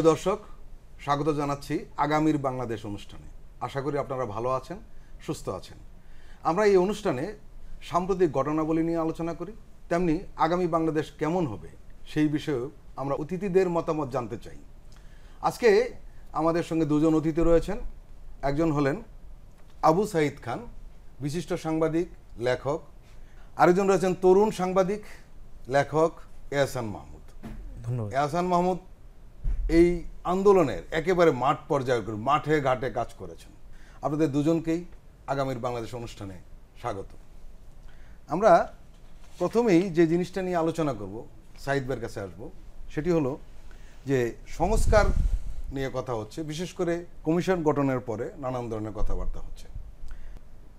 প্রিয় দর্শক স্বাগত জানাচ্ছি আগামীর বাংলাদেশ অনুষ্ঠানে আশা করি আপনারা ভালো আছেন সুস্থ আছেন আমরা এই অনুষ্ঠানে সাম্প্রতিক ঘটনাবলী নিয়ে আলোচনা করি তেমনি আগামী বাংলাদেশ কেমন হবে সেই বিষয়েও আমরা অতিথিদের মতামত জানতে চাই আজকে আমাদের সঙ্গে দুজন অতিথি রয়েছেন একজন হলেন আবু সাঈদ খান বিশিষ্ট সাংবাদিক লেখক আরেকজন রয়েছেন তরুণ সাংবাদিক লেখক এহসান মাহমুদ ধন্যবাদ এহসান মাহমুদ এই আন্দোলনের একেবারে মাঠ পর্যায়ে মাঠে ঘাটে কাজ করেছেন আপনাদের দুজনকেই আগামীর বাংলাদেশ অনুষ্ঠানে স্বাগত আমরা প্রথমেই যে জিনিসটা নিয়ে আলোচনা করব সাইদবের কাছে আসব সেটি হলো যে সংস্কার নিয়ে কথা হচ্ছে বিশেষ করে কমিশন গঠনের পরে নানান ধরনের কথাবার্তা হচ্ছে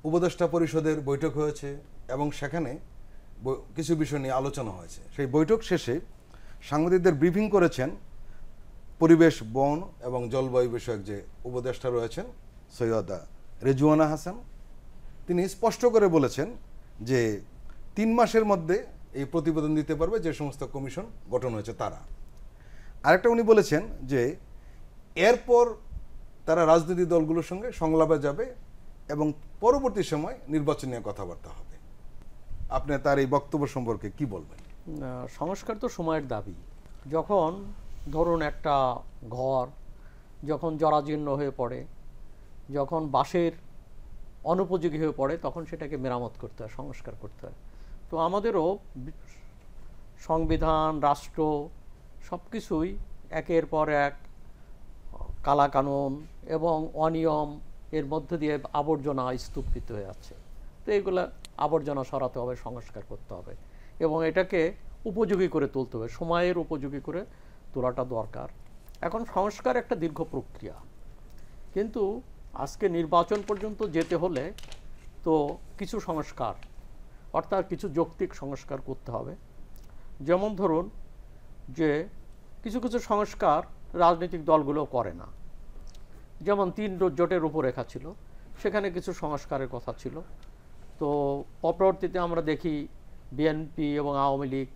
উপদেষ্টা পরিষদের বৈঠক হয়েছে এবং সেখানে কিছু বিষয় নিয়ে আলোচনা হয়েছে সেই বৈঠক শেষে সাংবাদিকদের ব্রিফিং করেছেন পরিবেশ বন এবং জলবায়ু বিষয়ক যে উপদেষ্টা রয়েছেন সৈয়দা রেজুয়ানা হাসান তিনি স্পষ্ট করে বলেছেন যে তিন মাসের মধ্যে এই প্রতিবেদন দিতে পারবে যে সমস্ত কমিশন গঠন হয়েছে তারা আরেকটা উনি বলেছেন যে এরপর তারা রাজনৈতিক দলগুলোর সঙ্গে সংলাপে যাবে এবং পরবর্তী সময় নির্বাচন নিয়ে কথাবার্তা হবে আপনি তার এই বক্তব্য সম্পর্কে কি বলবেন সংস্কার তো সময়ের দাবি যখন ধরুন একটা ঘর যখন জরাজীর্ণ হয়ে পড়ে যখন বাঁশের অনুপযোগী হয়ে পড়ে তখন সেটাকে মেরামত করতে হয় সংস্কার করতে হয় তো আমাদেরও সংবিধান রাষ্ট্র সব কিছুই একের পর এক কালাকানুন এবং অনিয়ম এর মধ্য দিয়ে আবর্জনা স্তূপিত হয়ে আছে তো এগুলো আবর্জনা সরাতে হবে সংস্কার করতে হবে এবং এটাকে উপযোগী করে তুলতে হবে সময়ের উপযোগী করে তোলাটা দরকার এখন সংস্কার একটা দীর্ঘ প্রক্রিয়া কিন্তু আজকে নির্বাচন পর্যন্ত যেতে হলে তো কিছু সংস্কার অর্থাৎ কিছু যৌক্তিক সংস্কার করতে হবে যেমন ধরুন যে কিছু কিছু সংস্কার রাজনৈতিক দলগুলো করে না যেমন তিন জোটের রূপরেখা ছিল সেখানে কিছু সংস্কারের কথা ছিল তো অপরবর্তীতে আমরা দেখি বিএনপি এবং আওয়ামী লীগ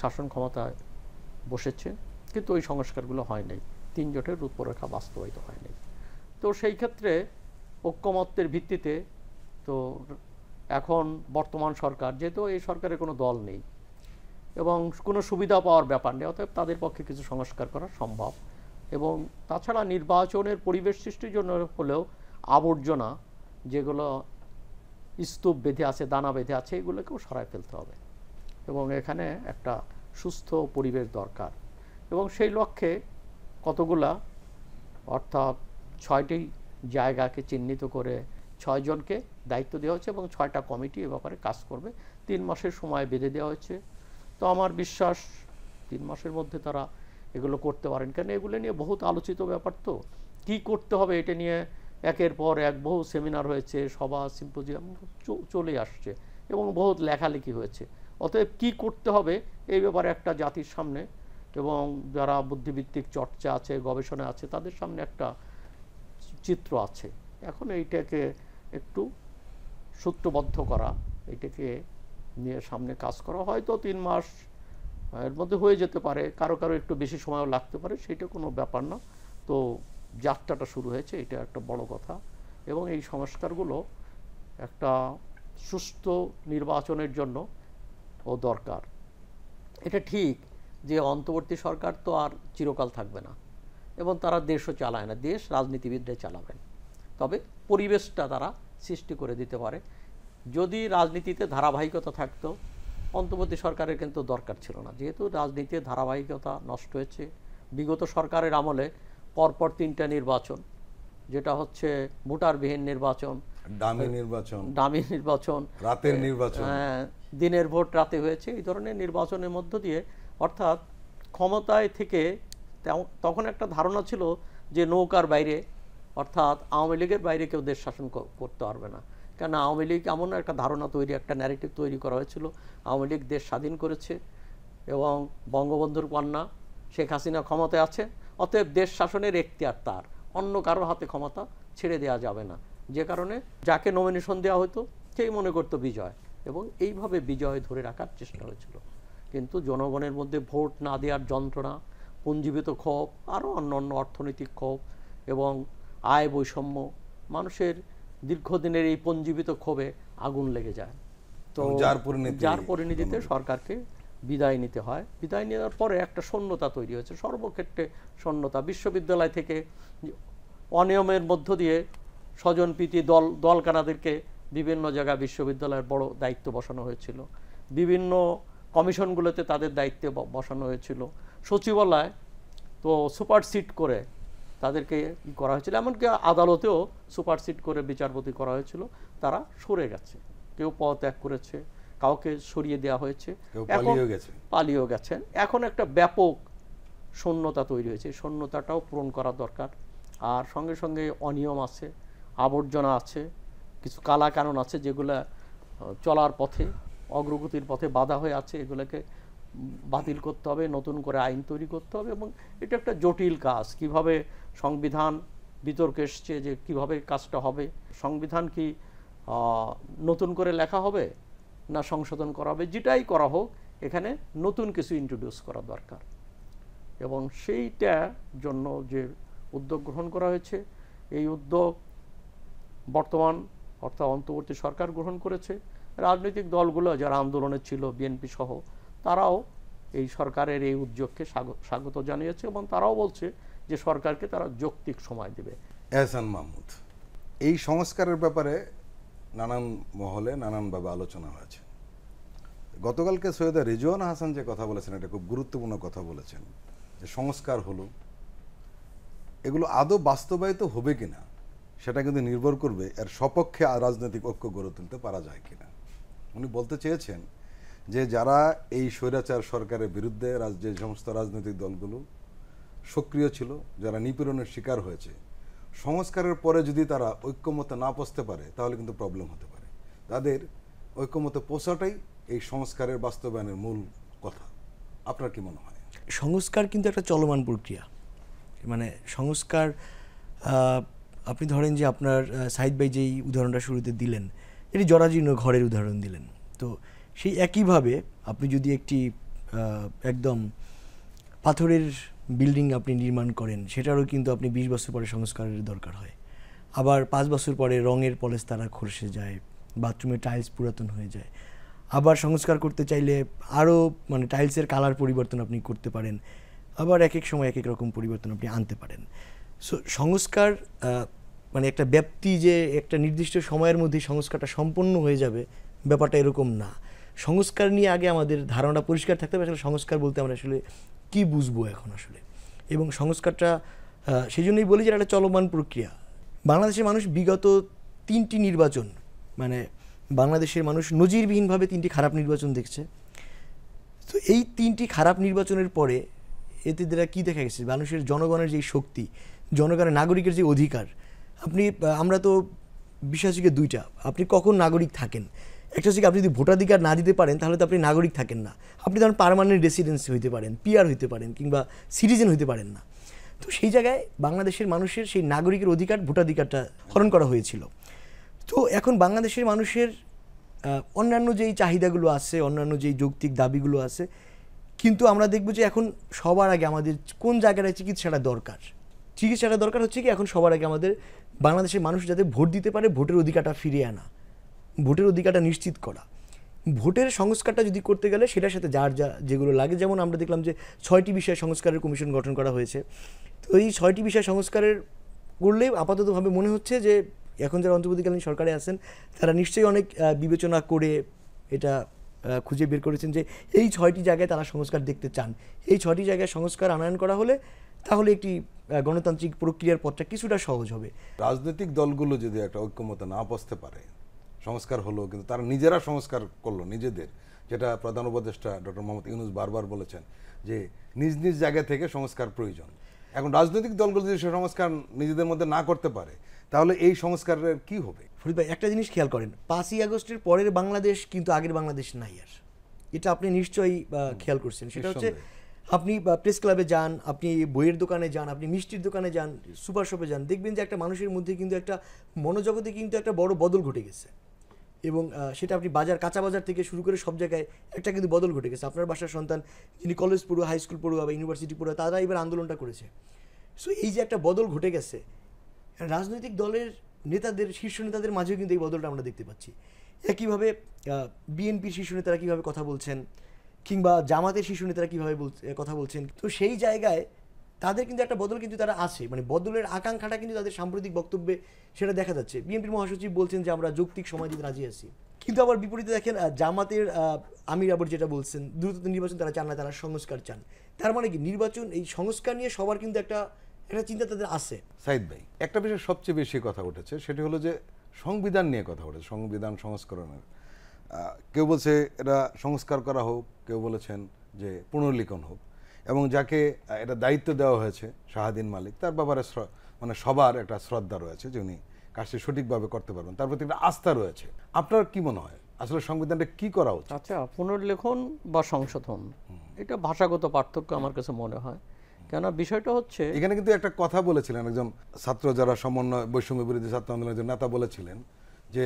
শাসন ক্ষমতায় বসেছে কিন্তু ওই সংস্কারগুলো হয় নাই তিন জোটের রূপরেখা বাস্তবায়িত হয় নাই তো সেই ক্ষেত্রে ঐক্যমত্যের ভিত্তিতে তো এখন বর্তমান সরকার যেহেতু এই সরকারের কোনো দল নেই এবং কোনো সুবিধা পাওয়ার ব্যাপার নেই অতএব তাদের পক্ষে কিছু সংস্কার করা সম্ভব এবং তাছাড়া নির্বাচনের পরিবেশ সৃষ্টির জন্য হলেও আবর্জনা যেগুলো স্তূপ বেঁধে আছে দানা বেঁধে আছে এগুলোকেও সরায় ফেলতে হবে এবং এখানে একটা সুস্থ পরিবেশ দরকার এবং সেই লক্ষ্যে কতগুলা অর্থাৎ ছয়টি জায়গাকে চিহ্নিত করে ছয়জনকে দায়িত্ব দেওয়া হয়েছে এবং ছয়টা কমিটি এ ব্যাপারে কাজ করবে তিন মাসের সময় বেঁধে দেওয়া হয়েছে তো আমার বিশ্বাস তিন মাসের মধ্যে তারা এগুলো করতে পারেন কেন এগুলো নিয়ে বহুত আলোচিত ব্যাপার তো কি করতে হবে এটা নিয়ে একের পর এক বহু সেমিনার হয়েছে সভা সিম্পোজিয়াম চলে আসছে এবং বহুত লেখালেখি হয়েছে অতএব কি করতে হবে এই ব্যাপারে একটা জাতির সামনে এবং যারা বুদ্ধিভিত্তিক চর্চা আছে গবেষণা আছে তাদের সামনে একটা চিত্র আছে এখন এইটাকে একটু সূত্রবদ্ধ করা এটাকে নিয়ে সামনে কাজ করা হয়তো তিন মাস এর মধ্যে হয়ে যেতে পারে কারো কারো একটু বেশি সময়ও লাগতে পারে সেটা কোনো ব্যাপার না তো যাত্রাটা শুরু হয়েছে এটা একটা বড় কথা এবং এই সংস্কারগুলো একটা সুস্থ নির্বাচনের জন্য ও দরকার এটা ঠিক যে অন্তর্বর্তী সরকার তো আর চিরকাল থাকবে না এবং তারা দেশও চালায় না দেশ রাজনীতিবিদরাই চালাবেন তবে পরিবেশটা তারা সৃষ্টি করে দিতে পারে যদি রাজনীতিতে ধারাবাহিকতা থাকতো অন্তর্বর্তী সরকারের কিন্তু দরকার ছিল না যেহেতু রাজনীতির ধারাবাহিকতা নষ্ট হয়েছে বিগত সরকারের আমলে পরপর তিনটা নির্বাচন যেটা হচ্ছে ভোটারবিহীন নির্বাচন ডামি নির্বাচন ডামি নির্বাচন রাতের নির্বাচন হ্যাঁ, দিনের ভোট রাতে হয়েছে এই ধরনের নির্বাচনের মধ্য দিয়ে অর্থাৎ ক্ষমতায় থেকে তখন একটা ধারণা ছিল যে নৌকার বাইরে অর্থাৎ আওয়ামী লীগের বাইরে কেউ দেশ শাসন করতে পারবে না কেন আওয়ামী লীগ এমন একটা ধারণা তৈরি একটা ন্যারেটিভ তৈরি করা হয়েছিল আওয়ামী লীগ দেশ স্বাধীন করেছে এবং বঙ্গবন্ধুর কন্যা শেখ হাসিনা ক্ষমতায় আছে অতএব দেশ শাসনের এখতিয়ার তার অন্য কারোর হাতে ক্ষমতা ছেড়ে দেওয়া যাবে না যে কারণে যাকে নমিনেশন দেওয়া হতো সেই মনে করতো বিজয় এবং এইভাবে বিজয় ধরে রাখার চেষ্টা হয়েছিল কিন্তু জনগণের মধ্যে ভোট না দেওয়ার যন্ত্রণা পুঞ্জীবিত ক্ষোভ আরও অন্য অন্য অর্থনৈতিক ক্ষোভ এবং আয় বৈষম্য মানুষের দীর্ঘদিনের এই পঞ্জীবিত ক্ষোভে আগুন লেগে যায় তো যার পরিণতিতে সরকারকে বিদায় নিতে হয় বিদায় নেওয়ার পরে একটা শূন্যতা তৈরি হয়েছে সর্বক্ষেত্রে শূন্যতা বিশ্ববিদ্যালয় থেকে অনিয়মের মধ্য দিয়ে স্বজনপ্রীতি দল দলকানাদেরকে বিভিন্ন জায়গায় বিশ্ববিদ্যালয়ের বড় দায়িত্ব বসানো হয়েছিল বিভিন্ন কমিশনগুলোতে তাদের দায়িত্বে বসানো হয়েছিল সচিবালয় তো সুপারসিট করে তাদেরকে ই করা হয়েছিল এমনকি আদালতেও সুপারসিট করে বিচারপতি করা হয়েছিল তারা সরে গেছে কেউ পদত্যাগ করেছে কাউকে সরিয়ে দেওয়া হয়েছে এখন পালিয়েও গেছেন এখন একটা ব্যাপক শূন্যতা তৈরি হয়েছে শূন্যতাটাও পূরণ করা দরকার আর সঙ্গে সঙ্গে অনিয়ম আছে আবর্জনা আছে কিছু কালাকানুন আছে যেগুলো চলার পথে অগ্রগতির পথে বাধা হয়ে আছে এগুলোকে বাতিল করতে হবে নতুন করে আইন তৈরি করতে হবে এবং এটা একটা জটিল কাজ কিভাবে সংবিধান বিতর্ক এসছে যে কিভাবে কাজটা হবে সংবিধান কি নতুন করে লেখা হবে না সংশোধন করা হবে যেটাই করা হোক এখানে নতুন কিছু ইন্ট্রোডিউস করা দরকার এবং সেইটা জন্য যে উদ্যোগ গ্রহণ করা হয়েছে এই উদ্যোগ বর্তমান অর্থাৎ অন্তর্বর্তী সরকার গ্রহণ করেছে রাজনৈতিক দলগুলো যারা আন্দোলনে ছিল বিএনপি সহ তারাও এই সরকারের এই উদ্যোগকে স্বাগত জানিয়েছে এবং তারাও বলছে যে সরকারকে তারা যৌক্তিক সময় দেবে এহসান মাহমুদ এই সংস্কারের ব্যাপারে নানান মহলে নানানভাবে আলোচনা হয়েছে গতকালকে সৈয়দা রিজওয়ান হাসান যে কথা বলেছেন এটা খুব গুরুত্বপূর্ণ কথা বলেছেন যে সংস্কার হলো এগুলো আদৌ বাস্তবায়িত হবে কিনা সেটা কিন্তু নির্ভর করবে এর সপক্ষে রাজনৈতিক ঐক্য গড়ে তুলতে পারা যায় কিনা উনি বলতে চেয়েছেন যে যারা এই স্বৈরাচার সরকারের বিরুদ্ধে যে সমস্ত রাজনৈতিক দলগুলো সক্রিয় ছিল যারা নিপীড়নের শিকার হয়েছে সংস্কারের পরে যদি তারা ঐক্যমত না পৌঁছতে পারে তাহলে কিন্তু প্রবলেম হতে পারে তাদের ঐক্যমত পোষাটাই এই সংস্কারের বাস্তবায়নের মূল কথা আপনার কি মনে হয় সংস্কার কিন্তু একটা চলমান প্রক্রিয়া মানে সংস্কার আপনি ধরেন যে আপনার সাইড ভাই যেই উদাহরণটা শুরুতে দিলেন এটি জরাজীর্ণ ঘরের উদাহরণ দিলেন তো সেই একইভাবে আপনি যদি একটি একদম পাথরের বিল্ডিং আপনি নির্মাণ করেন সেটারও কিন্তু আপনি বিশ বছর পরে সংস্কারের দরকার হয় আবার পাঁচ বছর পরে রঙের পলেস তারা খসে যায় বাথরুমে টাইলস পুরাতন হয়ে যায় আবার সংস্কার করতে চাইলে আরও মানে টাইলসের কালার পরিবর্তন আপনি করতে পারেন আবার এক এক সময় এক এক রকম পরিবর্তন আপনি আনতে পারেন সো সংস্কার মানে একটা ব্যাপ্তি যে একটা নির্দিষ্ট সময়ের মধ্যে সংস্কারটা সম্পন্ন হয়ে যাবে ব্যাপারটা এরকম না সংস্কার নিয়ে আগে আমাদের ধারণা পরিষ্কার থাকতে হবে আসলে সংস্কার বলতে আমরা আসলে কি বুঝবো এখন আসলে এবং সংস্কারটা সেই জন্যই বলি যে একটা চলমান প্রক্রিয়া বাংলাদেশের মানুষ বিগত তিনটি নির্বাচন মানে বাংলাদেশের মানুষ নজিরবিহীনভাবে তিনটি খারাপ নির্বাচন দেখছে তো এই তিনটি খারাপ নির্বাচনের পরে এতে দ্বারা কী দেখা গেছে মানুষের জনগণের যে শক্তি জনগণের নাগরিকের যে অধিকার আপনি আমরা তো বিশ্বাস দুইটা আপনি কখন নাগরিক থাকেন একটা হচ্ছে আপনি যদি ভোটাধিকার না দিতে পারেন তাহলে তো আপনি নাগরিক থাকেন না আপনি ধরেন পারমানেন্ট রেসিডেন্সি হইতে পারেন পিয়ার হইতে পারেন কিংবা সিটিজেন হইতে পারেন না তো সেই জায়গায় বাংলাদেশের মানুষের সেই নাগরিকের অধিকার ভোটাধিকারটা হরণ করা হয়েছিল তো এখন বাংলাদেশের মানুষের অন্যান্য যেই চাহিদাগুলো আছে অন্যান্য যেই যৌক্তিক দাবিগুলো আছে কিন্তু আমরা দেখব যে এখন সবার আগে আমাদের কোন জায়গাটায় চিকিৎসাটা দরকার চিকিৎসাটা দরকার হচ্ছে কি এখন সবার আগে আমাদের বাংলাদেশের মানুষ যাতে ভোট দিতে পারে ভোটের অধিকারটা ফিরিয়ে আনা ভোটের অধিকারটা নিশ্চিত করা ভোটের সংস্কারটা যদি করতে গেলে সেটার সাথে যার যা যেগুলো লাগে যেমন আমরা দেখলাম যে ছয়টি বিষয়ে সংস্কারের কমিশন গঠন করা হয়েছে তো এই ছয়টি বিষয় সংস্কারের করলে আপাততভাবে মনে হচ্ছে যে এখন যারা অন্তর্বর্তীকালীন সরকারে আছেন তারা নিশ্চয়ই অনেক বিবেচনা করে এটা খুঁজে বের করেছেন যে এই ছয়টি জায়গায় তারা সংস্কার দেখতে চান এই ছয়টি জায়গায় সংস্কার আনয়ন করা হলে তাহলে একটি গণতান্ত্রিক প্রক্রিয়ার পথটা কিছুটা সহজ হবে রাজনৈতিক দলগুলো যদি একটা ঐক্যমত না বসতে পারে সংস্কার হলো কিন্তু তারা নিজেরা সংস্কার করলো নিজেদের যেটা প্রধান উপদেষ্টা ডক্টর মোহাম্মদ ইউনুস বারবার বলেছেন যে নিজ নিজ জায়গা থেকে সংস্কার প্রয়োজন এখন রাজনৈতিক দলগুলো যদি সে সংস্কার নিজেদের মধ্যে না করতে পারে তাহলে এই সংস্কারের কি হবে ফরিদ ভাই একটা জিনিস খেয়াল করেন পাঁচই আগস্টের পরের বাংলাদেশ কিন্তু আগের বাংলাদেশ নাই আর এটা আপনি নিশ্চয়ই খেয়াল করছেন সেটা হচ্ছে আপনি প্রেস ক্লাবে যান আপনি বইয়ের দোকানে যান আপনি মিষ্টির দোকানে যান সুপার শপে যান দেখবেন যে একটা মানুষের মধ্যে কিন্তু একটা মনোজগতে কিন্তু একটা বড় বদল ঘটে গেছে এবং সেটা আপনি বাজার কাঁচা বাজার থেকে শুরু করে সব জায়গায় একটা কিন্তু বদল ঘটে গেছে আপনার বাসার সন্তান যিনি কলেজ পড়ু হাই স্কুল পড়ুয়া বা ইউনিভার্সিটি পড়ুয়া তারা এবার আন্দোলনটা করেছে সো এই যে একটা বদল ঘটে গেছে রাজনৈতিক দলের নেতাদের শীর্ষ নেতাদের মাঝেও কিন্তু এই বদলটা আমরা দেখতে পাচ্ছি একইভাবে বিএনপির শীর্ষ নেতারা কীভাবে কথা বলছেন কিংবা জামাতের শিশু নেতারা কীভাবে কথা বলছেন তো সেই জায়গায় তাদের কিন্তু একটা বদল কিন্তু তারা আছে মানে বদলের আকাঙ্ক্ষাটা কিন্তু তাদের সাম্প্রতিক বক্তব্যে সেটা দেখা যাচ্ছে বিএনপির মহাসচিব বলছেন যে আমরা যৌক্তিক সময় দিতে রাজি আছি কিন্তু আবার বিপরীতে দেখেন জামাতের আমির আবার যেটা বলছেন দ্রুত নির্বাচন তারা চান না তারা সংস্কার চান তার মানে কি নির্বাচন এই সংস্কার নিয়ে সবার কিন্তু একটা একটা চিন্তা তাদের আছে সাইদ ভাই একটা বিষয় সবচেয়ে বেশি কথা উঠেছে সেটি হলো যে সংবিধান নিয়ে কথা উঠেছে সংবিধান সংস্করণের কেউ বলছে এটা সংস্কার করা হোক কেউ বলেছেন যে পুনর্লিখন হোক এবং যাকে এটা দায়িত্ব দেওয়া হয়েছে শাহাদিন মালিক তার ব্যাপারে মানে সবার একটা শ্রদ্ধা রয়েছে যে উনি কাজটি সঠিকভাবে করতে পারবেন তার প্রতি একটা আস্থা রয়েছে আপনার কি মনে হয় আসলে সংবিধানটা কি করা উচিত আচ্ছা পুনর্লেখন বা সংশোধন এটা ভাষাগত পার্থক্য আমার কাছে মনে হয় কেন বিষয়টা হচ্ছে এখানে কিন্তু একটা কথা বলেছিলেন একজন ছাত্র যারা সমন্বয় বৈষম্য বিরোধী ছাত্র আন্দোলনের নেতা বলেছিলেন যে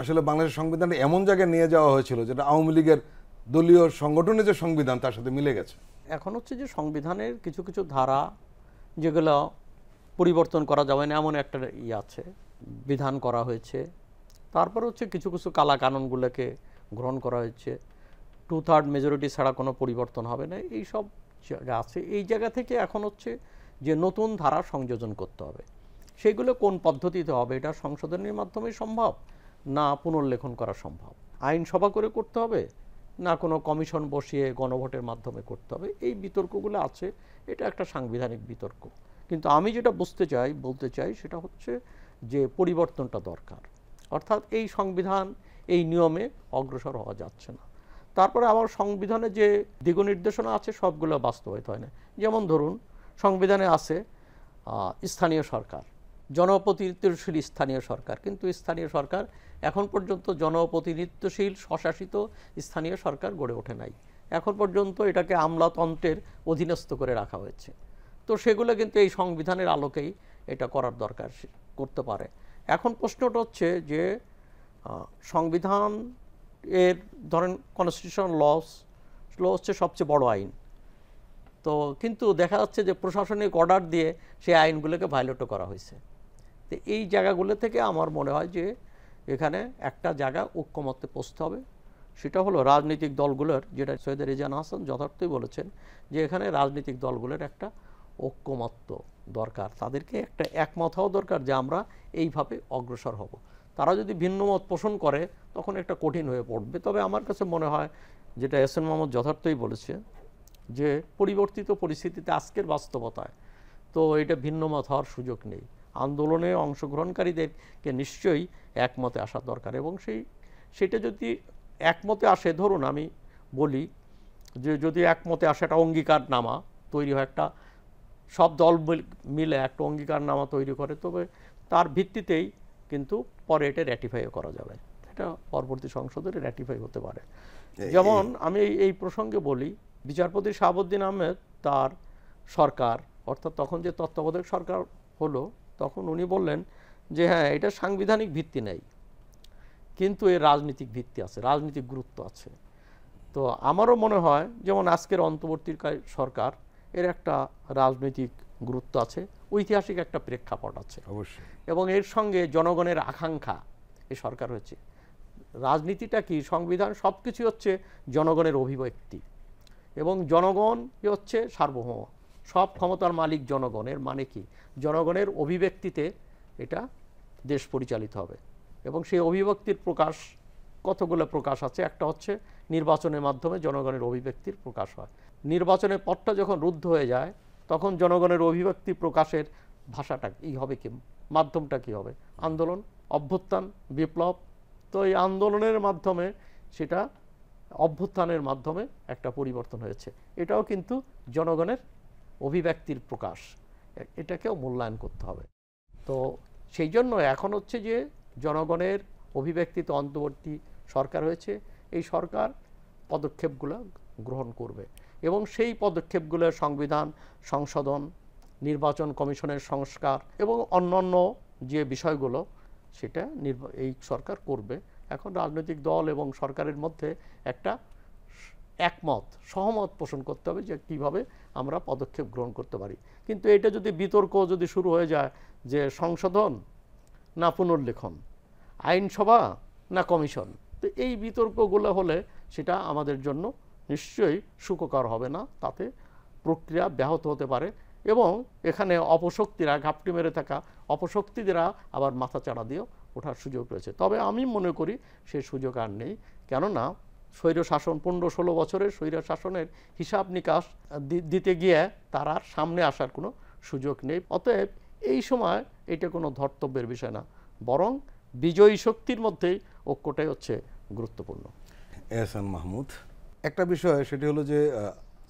আসলে বাংলাদেশের সংবিধান এমন জায়গায় নিয়ে যাওয়া হয়েছিল যেটা আওয়ামী লীগের দলীয় সংগঠনের যে সংবিধান তার সাথে মিলে গেছে এখন হচ্ছে যে সংবিধানের কিছু কিছু ধারা যেগুলো পরিবর্তন করা যাবে না এমন একটা ই আছে বিধান করা হয়েছে তারপর হচ্ছে কিছু কিছু কালা কানুনগুলোকে গ্রহণ করা হয়েছে টু থার্ড মেজরিটি ছাড়া কোনো পরিবর্তন হবে না এই সব জায়গা আছে এই জায়গা থেকে এখন হচ্ছে যে নতুন ধারা সংযোজন করতে হবে সেইগুলো কোন পদ্ধতিতে হবে এটা সংশোধনের মাধ্যমে সম্ভব না পুনর্লেখন করা সম্ভব আইনসভা করে করতে হবে না কোনো কমিশন বসিয়ে গণভোটের মাধ্যমে করতে হবে এই বিতর্কগুলো আছে এটা একটা সাংবিধানিক বিতর্ক কিন্তু আমি যেটা বুঝতে চাই বলতে চাই সেটা হচ্ছে যে পরিবর্তনটা দরকার অর্থাৎ এই সংবিধান এই নিয়মে অগ্রসর হওয়া যাচ্ছে না তারপরে আবার সংবিধানে যে দিগ নির্দেশনা আছে সবগুলো বাস্তবায়িত হয় না যেমন ধরুন সংবিধানে আছে স্থানীয় সরকার জনপ্রতিনিধিত্বশীল স্থানীয় সরকার কিন্তু স্থানীয় সরকার এখন পর্যন্ত জনপ্রতিনিধিত্বশীল স্বশাসিত স্থানীয় সরকার গড়ে ওঠে নাই এখন পর্যন্ত এটাকে আমলাতন্ত্রের অধীনস্থ করে রাখা হয়েছে তো সেগুলো কিন্তু এই সংবিধানের আলোকেই এটা করার দরকার করতে পারে এখন প্রশ্নটা হচ্ছে যে সংবিধান এর ধরেন কনস্টিটিউশন লস ল হচ্ছে সবচেয়ে বড় আইন তো কিন্তু দেখা যাচ্ছে যে প্রশাসনিক অর্ডার দিয়ে সেই আইনগুলোকে ভায়োলেটও করা হয়েছে তো এই জায়গাগুলো থেকে আমার মনে হয় যে এখানে একটা জায়গা ঐক্যমত্যে পৌঁছতে হবে সেটা হলো রাজনৈতিক দলগুলোর যেটা সৈয়দ রিজান হাসান যথার্থই বলেছেন যে এখানে রাজনৈতিক দলগুলোর একটা ঐক্যমত্য দরকার তাদেরকে একটা একমত হওয়া দরকার যে আমরা এইভাবে অগ্রসর হব তারা যদি ভিন্ন মত পোষণ করে তখন একটা কঠিন হয়ে পড়বে তবে আমার কাছে মনে হয় যেটা এস এন মোহাম্মদ যথার্থই বলেছে যে পরিবর্তিত পরিস্থিতিতে আজকের বাস্তবতায় তো এটা ভিন্ন মত হওয়ার সুযোগ নেই আন্দোলনে অংশগ্রহণকারীদেরকে নিশ্চয়ই একমতে আসা দরকার এবং সেই সেটা যদি একমতে আসে ধরুন আমি বলি যে যদি একমতে আসে একটা অঙ্গীকারনামা তৈরি হয় একটা সব দল মিলে একটা অঙ্গীকারনামা তৈরি করে তবে তার ভিত্তিতেই কিন্তু পরে এটা র্যাটিফাইও করা যাবে এটা পরবর্তী সংসদে র্যাটিফাই হতে পারে যেমন আমি এই প্রসঙ্গে বলি বিচারপতি শাহাবুদ্দিন আহমেদ তার সরকার অর্থাৎ তখন যে তত্ত্বাবধায়ক সরকার হলো তখন উনি বললেন যে হ্যাঁ এটা সাংবিধানিক ভিত্তি নেই কিন্তু এর রাজনৈতিক ভিত্তি আছে রাজনৈতিক গুরুত্ব আছে তো আমারও মনে হয় যেমন আজকের অন্তর্বর্তী সরকার এর একটা রাজনৈতিক গুরুত্ব আছে ঐতিহাসিক একটা প্রেক্ষাপট আছে অবশ্যই এবং এর সঙ্গে জনগণের আকাঙ্ক্ষা এ সরকার হয়েছে রাজনীতিটা কি সংবিধান সব কিছু হচ্ছে জনগণের অভিব্যক্তি এবং জনগণ হচ্ছে সার্বভৌম সব ক্ষমতার মালিক জনগণের মানে কি জনগণের অভিব্যক্তিতে এটা দেশ পরিচালিত হবে এবং সেই অভিব্যক্তির প্রকাশ কতগুলো প্রকাশ আছে একটা হচ্ছে নির্বাচনের মাধ্যমে জনগণের অভিব্যক্তির প্রকাশ হয় নির্বাচনের পথটা যখন রুদ্ধ হয়ে যায় তখন জনগণের অভিব্যক্তি প্রকাশের ভাষাটা কী হবে কি মাধ্যমটা কি হবে আন্দোলন অভ্যুত্থান বিপ্লব তো এই আন্দোলনের মাধ্যমে সেটা অভ্যুত্থানের মাধ্যমে একটা পরিবর্তন হয়েছে এটাও কিন্তু জনগণের অভিব্যক্তির প্রকাশ এটাকেও মূল্যায়ন করতে হবে তো সেই জন্য এখন হচ্ছে যে জনগণের অভিব্যক্তিতে অন্তর্বর্তী সরকার হয়েছে এই সরকার পদক্ষেপগুলো গ্রহণ করবে এবং সেই পদক্ষেপগুলো সংবিধান সংশোধন নির্বাচন কমিশনের সংস্কার এবং অন্যান্য যে বিষয়গুলো সেটা এই সরকার করবে এখন রাজনৈতিক দল এবং সরকারের মধ্যে একটা একমত সহমত পোষণ করতে হবে যে কীভাবে আমরা পদক্ষেপ গ্রহণ করতে পারি কিন্তু এটা যদি বিতর্ক যদি শুরু হয়ে যায় যে সংশোধন না পুনর্লেখন আইনসভা না কমিশন তো এই বিতর্কগুলো হলে সেটা আমাদের জন্য নিশ্চয়ই সুখকর হবে না তাতে প্রক্রিয়া ব্যাহত হতে পারে এবং এখানে অপশক্তিরা ঘাপটি মেরে থাকা অপশক্তিদেরা আবার মাথা চাড়া দিয়ে ওঠার সুযোগ রয়েছে তবে আমি মনে করি সেই সুযোগ আর নেই কেননা স্বৈর শাসন পনেরো ষোলো বছরের স্বৈর শাসনের হিসাব নিকাশ দিতে গিয়ে তার আর সামনে আসার কোনো সুযোগ নেই অতএব এই সময় এটা কোনো ধর্তব্যের বিষয় না বরং বিজয়ী শক্তির মধ্যে ঐক্যটাই হচ্ছে গুরুত্বপূর্ণ এহসান মাহমুদ একটা বিষয় সেটি হলো যে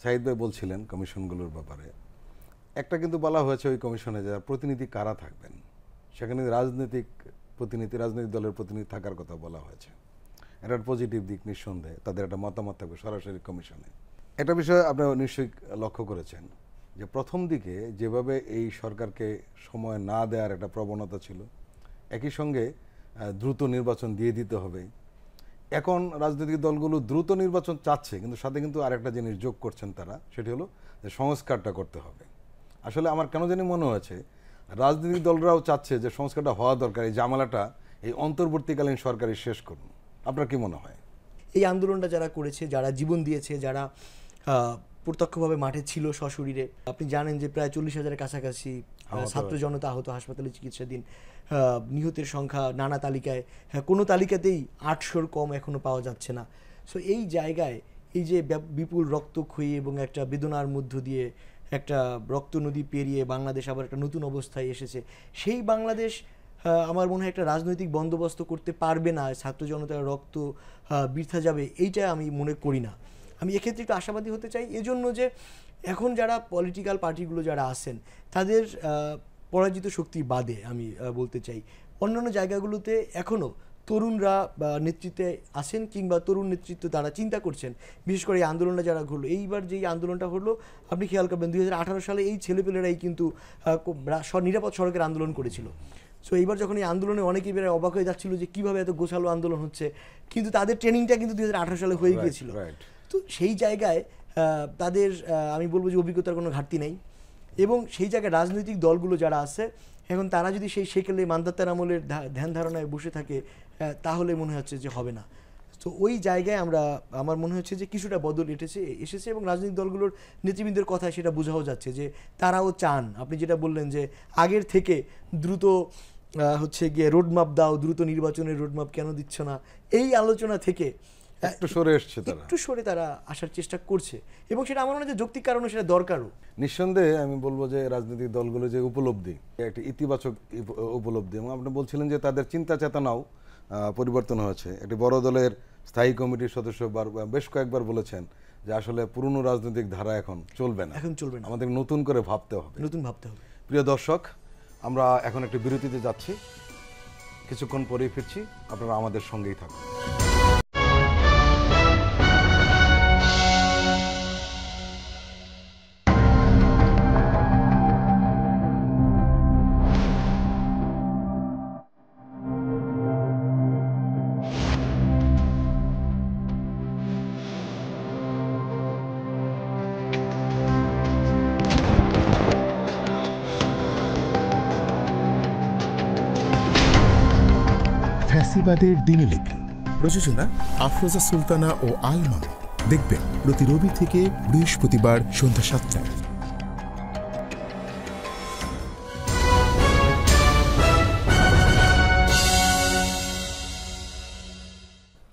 সাহিদ ভাই বলছিলেন কমিশনগুলোর ব্যাপারে একটা কিন্তু বলা হয়েছে ওই কমিশনে যে প্রতিনিধি কারা থাকবেন সেখানে রাজনৈতিক প্রতিনিধি রাজনৈতিক দলের প্রতিনিধি থাকার কথা বলা হয়েছে এটার পজিটিভ দিক নিঃসন্দেহে তাদের একটা মতামত থাকবে সরাসরি কমিশনে এটা বিষয়ে আপনারা নিশ্চয়ই লক্ষ্য করেছেন যে প্রথম দিকে যেভাবে এই সরকারকে সময় না দেওয়ার একটা প্রবণতা ছিল একই সঙ্গে দ্রুত নির্বাচন দিয়ে দিতে হবে এখন রাজনৈতিক দলগুলো দ্রুত নির্বাচন চাচ্ছে কিন্তু সাথে কিন্তু আরেকটা জিনিস যোগ করছেন তারা সেটি হলো যে সংস্কারটা করতে হবে আসলে আমার কেন জানি মনে হয়েছে রাজনৈতিক দলরাও চাচ্ছে যে সংস্কারটা হওয়া দরকার এই জামালাটা এই অন্তর্বর্তীকালীন সরকারই শেষ করুন আপনার কি মনে হয় এই আন্দোলনটা যারা করেছে যারা জীবন দিয়েছে যারা প্রত্যক্ষভাবে মাঠে ছিল সশরীরে আপনি জানেন যে প্রায় চল্লিশ হাজারের কাছাকাছি ছাত্র জনতা আহত হাসপাতালে চিকিৎসাধীন নিহতের সংখ্যা নানা তালিকায় হ্যাঁ কোনো তালিকাতেই আটশোর কম এখনও পাওয়া যাচ্ছে না সো এই জায়গায় এই যে বিপুল রক্ত রক্তক্ষয়ী এবং একটা বেদনার মধ্য দিয়ে একটা রক্ত নদী পেরিয়ে বাংলাদেশ আবার একটা নতুন অবস্থায় এসেছে সেই বাংলাদেশ আমার মনে হয় একটা রাজনৈতিক বন্দোবস্ত করতে পারবে না ছাত্র জনতার রক্ত বৃথা যাবে এইটা আমি মনে করি না আমি এক্ষেত্রে একটু আশাবাদী হতে চাই এজন্য যে এখন যারা পলিটিক্যাল পার্টিগুলো যারা আছেন তাদের পরাজিত শক্তি বাদে আমি বলতে চাই অন্যান্য জায়গাগুলোতে এখনও তরুণরা নেতৃত্বে আছেন কিংবা তরুণ নেতৃত্ব তারা চিন্তা করছেন বিশেষ করে এই আন্দোলনটা যারা ঘুরলো এইবার যেই আন্দোলনটা হলো আপনি খেয়াল করবেন দুই সালে এই ছেলেপেলেরাই কিন্তু নিরাপদ সড়কের আন্দোলন করেছিল সো এইবার যখন এই আন্দোলনে অনেকেই বেড়ে অবাক হয়ে যাচ্ছিল যে কীভাবে এত গোছালো আন্দোলন হচ্ছে কিন্তু তাদের ট্রেনিংটা কিন্তু দু সালে হয়ে গিয়েছিল তো সেই জায়গায় তাদের আমি বলবো যে অভিজ্ঞতার কোনো ঘাটতি নেই এবং সেই জায়গায় রাজনৈতিক দলগুলো যারা আছে এখন তারা যদি সেই সেকেলে মান্দাতার আমলের ধ্যান ধারণায় বসে থাকে তাহলে মনে হচ্ছে যে হবে না তো ওই জায়গায় আমরা আমার মনে হচ্ছে যে কিছুটা বদল এটেছে এসেছে এবং রাজনৈতিক দলগুলোর নেতৃবৃন্দের কথা সেটা বোঝাও যাচ্ছে যে তারাও চান আপনি যেটা বললেন যে আগের থেকে দ্রুত হচ্ছে গিয়ে রোডম্যাপ দাও দ্রুত নির্বাচনের রোডম্যাপ কেন দিচ্ছ না এই আলোচনা থেকে একটু সরে এসছে তারা একটু সরে তারা আসার চেষ্টা করছে এবং সেটা আমার মনে হয় যৌক্তিক কারণে সেটা দরকারও নিঃসন্দেহে আমি বলবো যে রাজনৈতিক দলগুলো যে উপলব্ধি একটা ইতিবাচক উপলব্ধি এবং আপনি বলছিলেন যে তাদের চিন্তা চেতনাও পরিবর্তন হয়েছে একটি বড় দলের স্থায়ী কমিটির সদস্য বেশ কয়েকবার বলেছেন যে আসলে পুরনো রাজনৈতিক ধারা এখন চলবে না এখন চলবে না আমাদের নতুন করে ভাবতে হবে নতুন ভাবতে হবে প্রিয় দর্শক আমরা এখন একটি বিরতিতে যাচ্ছি কিছুক্ষণ পরেই ফিরছি আপনারা আমাদের সঙ্গেই থাকুন প্রতিবাদের দিনে প্রযোজনা আফরোজা সুলতানা ও আল দেখবেন প্রতি রবি থেকে বৃহস্পতিবার সন্ধ্যা সাতটায়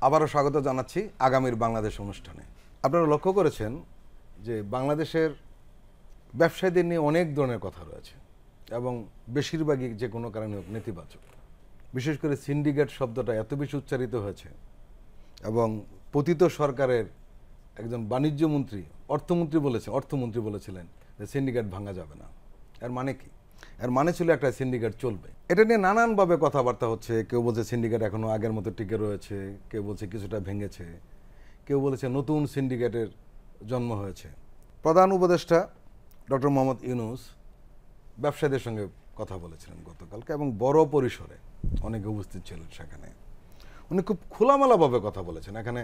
আবারও স্বাগত জানাচ্ছি আগামীর বাংলাদেশ অনুষ্ঠানে আপনারা লক্ষ্য করেছেন যে বাংলাদেশের ব্যবসায়ীদের নিয়ে অনেক ধরনের কথা রয়েছে এবং বেশিরভাগই যে কোনো কারণে নেতিবাচক বিশেষ করে সিন্ডিকেট শব্দটা এত বেশি উচ্চারিত হয়েছে এবং পতিত সরকারের একজন বাণিজ্যমন্ত্রী অর্থমন্ত্রী বলেছে অর্থমন্ত্রী বলেছিলেন যে সিন্ডিকেট ভাঙা যাবে না এর মানে কি এর মানে ছিল একটা সিন্ডিকেট চলবে এটা নিয়ে নানানভাবে কথাবার্তা হচ্ছে কেউ বলছে সিন্ডিকেট এখনও আগের মতো টিকে রয়েছে কেউ বলছে কিছুটা ভেঙেছে কেউ বলেছে নতুন সিন্ডিকেটের জন্ম হয়েছে প্রধান উপদেষ্টা ডক্টর মোহাম্মদ ইউনুস ব্যবসায়ীদের সঙ্গে কথা বলেছিলেন গতকালকে এবং বড় পরিসরে অনেকে উপস্থিত ছিলেন সেখানে উনি খুব খোলামেলাভাবে কথা বলেছেন এখানে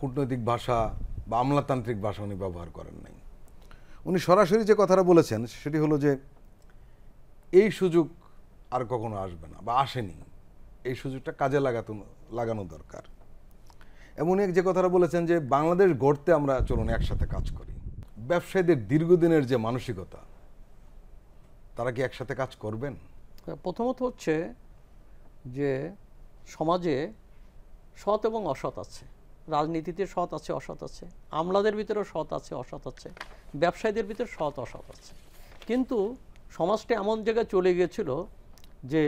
কূটনৈতিক ভাষা বা আমলাতান্ত্রিক ভাষা উনি ব্যবহার করেন নাই উনি সরাসরি যে কথাটা বলেছেন সেটি হলো যে এই সুযোগ আর কখনো আসবে না বা আসেনি এই সুযোগটা কাজে লাগাতো লাগানো দরকার এমন এক যে কথাটা বলেছেন যে বাংলাদেশ গড়তে আমরা চলুন একসাথে কাজ করি ব্যবসায়ীদের দীর্ঘদিনের যে মানসিকতা তারা কি একসাথে কাজ করবেন প্রথমত হচ্ছে যে সমাজে সৎ এবং অসৎ আছে রাজনীতিতে সৎ আছে অসৎ আছে আমলাদের ভিতরে সৎ আছে অসৎ আছে ব্যবসায়ীদের ভিতরে সৎ অসৎ আছে কিন্তু সমাজটা এমন জায়গায় চলে গিয়েছিল যে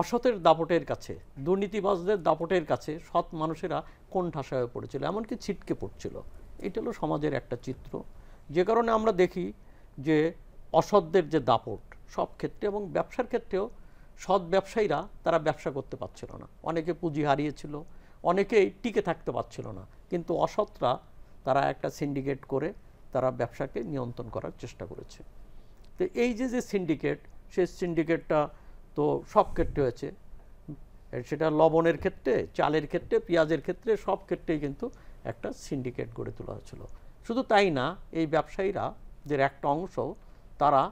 অসতের দাপটের কাছে দুর্নীতিবাজদের দাপটের কাছে সৎ মানুষেরা কোণঠাসা হয়ে পড়েছিল এমনকি ছিটকে পড়ছিল এটা হলো সমাজের একটা চিত্র যে কারণে আমরা দেখি যে অসৎদের যে দাপট সব ক্ষেত্রে এবং ব্যবসার ক্ষেত্রেও সৎ ব্যবসায়ীরা তারা ব্যবসা করতে পারছিল না অনেকে পুঁজি হারিয়েছিল অনেকে টিকে থাকতে পারছিল না কিন্তু অসৎরা তারা একটা সিন্ডিকেট করে তারা ব্যবসাকে নিয়ন্ত্রণ করার চেষ্টা করেছে তো এই যে যে সিন্ডিকেট সেই সিন্ডিকেটটা তো সব ক্ষেত্রে হয়েছে সেটা লবণের ক্ষেত্রে চালের ক্ষেত্রে পেঁয়াজের ক্ষেত্রে সব ক্ষেত্রেই কিন্তু একটা সিন্ডিকেট গড়ে তোলা হয়েছিল শুধু তাই না এই ব্যবসায়ীরা যে একটা অংশ তারা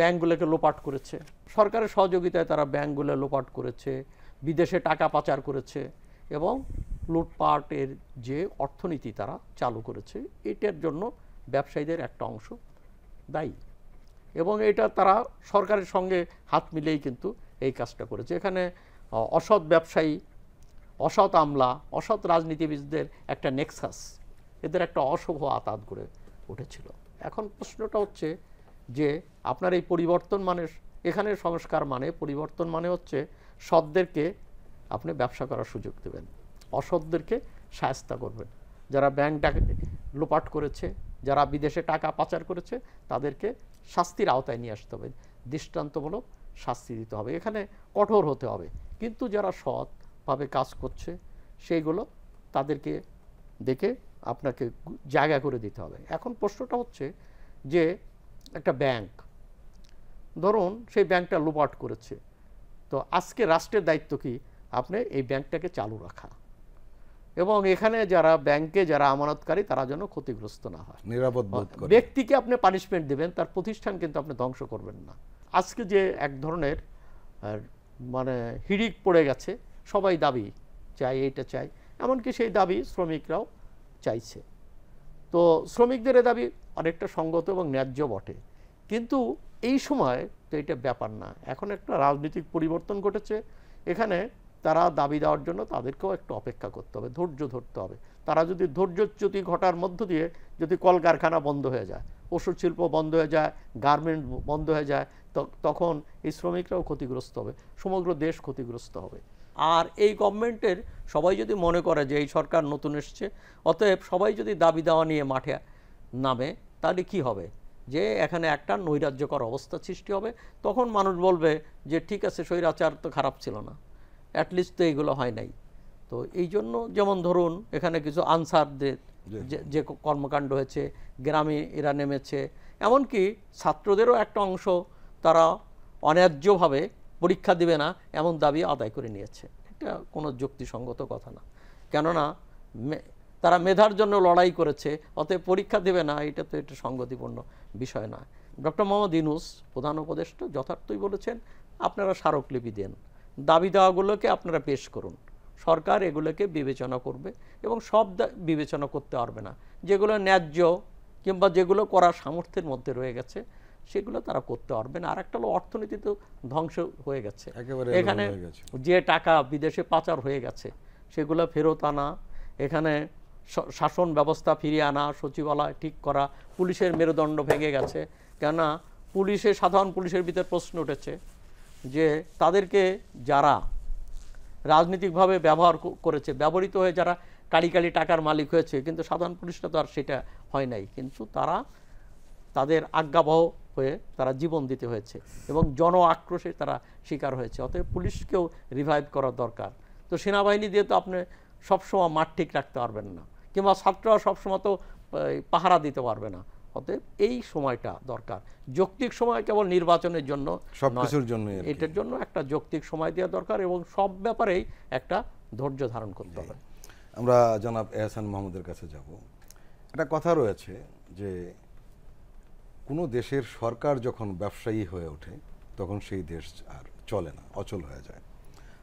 ব্যাঙ্কগুলোকে লোপাট করেছে সরকারের সহযোগিতায় তারা ব্যাঙ্কগুলো লোপাট করেছে বিদেশে টাকা পাচার করেছে এবং লুটপাটের যে অর্থনীতি তারা চালু করেছে এটার জন্য ব্যবসায়ীদের একটা অংশ দায়ী এবং এটা তারা সরকারের সঙ্গে হাত মিলেই কিন্তু এই কাজটা করেছে এখানে অসৎ ব্যবসায়ী অসৎ আমলা অসৎ রাজনীতিবিদদের একটা নেক্সাস এদের একটা অশুভ আতাত গড়ে উঠেছিল এখন প্রশ্নটা হচ্ছে যে আপনার এই পরিবর্তন মানে এখানে সংস্কার মানে পরিবর্তন মানে হচ্ছে সদদেরকে আপনি ব্যবসা করার সুযোগ দেবেন অসদদেরকে সায়স্তা করবেন যারা ব্যাংক লোপাট করেছে যারা বিদেশে টাকা পাচার করেছে তাদেরকে শাস্তির আওতায় নিয়ে আসতে হবে দৃষ্টান্তমূলক শাস্তি দিতে হবে এখানে কঠোর হতে হবে কিন্তু যারা সৎভাবে কাজ করছে সেইগুলো তাদেরকে দেখে আপনাকে জায়গা করে দিতে হবে এখন প্রশ্নটা হচ্ছে যে একটা ব্যাংক ধরুন সেই ব্যাংকটা লোপাট করেছে তো আজকে রাষ্ট্রের দায়িত্ব কি আপনি এই ব্যাংকটাকে চালু রাখা এবং এখানে যারা ব্যাংকে যারা আমানতকারী তারা যেন ক্ষতিগ্রস্ত না হয় নিরাপদ ব্যক্তিকে আপনি পানিশমেন্ট দেবেন তার প্রতিষ্ঠান কিন্তু আপনি ধ্বংস করবেন না আজকে যে এক ধরনের মানে হিড়িক পড়ে গেছে সবাই দাবি চাই এইটা চাই এমনকি সেই দাবি শ্রমিকরাও চাইছে তো শ্রমিকদের দাবি অনেকটা সঙ্গত এবং ন্যায্য বটে কিন্তু এই সময় তো এটা ব্যাপার না এখন একটা রাজনৈতিক পরিবর্তন ঘটেছে এখানে তারা দাবি দেওয়ার জন্য তাদেরকেও একটু অপেক্ষা করতে হবে ধৈর্য ধরতে হবে তারা যদি ধৈর্যচ্যুতি ঘটার মধ্য দিয়ে যদি কলকারখানা বন্ধ হয়ে যায় ওষুধ শিল্প বন্ধ হয়ে যায় গার্মেন্ট বন্ধ হয়ে যায় তখন এই শ্রমিকরাও ক্ষতিগ্রস্ত হবে সমগ্র দেশ ক্ষতিগ্রস্ত হবে আর এই গভর্নমেন্টের সবাই যদি মনে করে যে এই সরকার নতুন এসছে অতএব সবাই যদি দাবি দেওয়া নিয়ে মাঠে নামে তাহলে কি হবে যে এখানে একটা নৈরাজ্যকর অবস্থা সৃষ্টি হবে তখন মানুষ বলবে যে ঠিক আছে স্বৈরাচার তো খারাপ ছিল না অ্যাটলিস্ট তো এইগুলো হয় নাই তো এই জন্য যেমন ধরুন এখানে কিছু আনসারদের যে কর্মকাণ্ড হয়েছে গ্রামে এরা নেমেছে এমনকি ছাত্রদেরও একটা অংশ তারা অন্যায্যভাবে পরীক্ষা দিবে না এমন দাবি আদায় করে নিয়েছে এটা কোনো যুক্তিসঙ্গত কথা না কেননা তারা মেধার জন্য লড়াই করেছে অতএব পরীক্ষা দেবে না এটা তো এটা সংগতিপূর্ণ বিষয় না ডক্টর মোহাম্মদ ইনুস প্রধান উপদেষ্টা যথার্থই বলেছেন আপনারা স্মারকলিপি দেন দাবি দেওয়াগুলোকে আপনারা পেশ করুন সরকার এগুলোকে বিবেচনা করবে এবং সব বিবেচনা করতে পারবে না যেগুলো ন্যায্য কিংবা যেগুলো করার সামর্থ্যের মধ্যে রয়ে গেছে সেগুলো তারা করতে পারবে না আর একটা হলো অর্থনীতি তো ধ্বংস হয়ে গেছে এখানে যে টাকা বিদেশে পাচার হয়ে গেছে সেগুলো ফেরত আনা এখানে শাসন ব্যবস্থা ফিরিয়ে আনা সচিবালয় ঠিক করা পুলিশের মেরুদণ্ড ভেঙে গেছে কেননা পুলিশে সাধারণ পুলিশের ভিতরে প্রশ্ন উঠেছে যে তাদেরকে যারা রাজনৈতিকভাবে ব্যবহার করেছে ব্যবহৃত হয়ে যারা কালি কালি টাকার মালিক হয়েছে কিন্তু সাধারণ পুলিশটা তো আর সেটা হয় নাই কিন্তু তারা তাদের আজ্ঞাবহ হয়ে তারা জীবন দিতে হয়েছে এবং জন আক্রোশে তারা শিকার হয়েছে অতএব পুলিশকেও রিভাইভ করা দরকার তো সেনাবাহিনী দিয়ে তো আপনি সবসময় মাঠ ঠিক রাখতে পারবেন না কিংবা ছাত্ররা সবসময় তো পাহারা দিতে পারবে না অতএব এই সময়টা দরকার যৌক্তিক সময় কেবল নির্বাচনের জন্য সবকিছুর জন্য এটার জন্য একটা যৌক্তিক সময় দেওয়া দরকার এবং সব ব্যাপারেই একটা ধৈর্য ধারণ করতে হবে আমরা জনাব এহসান মাহমুদের কাছে যাব একটা কথা রয়েছে যে কোনো দেশের সরকার যখন ব্যবসায়ী হয়ে ওঠে তখন সেই দেশ আর চলে না অচল হয়ে যায়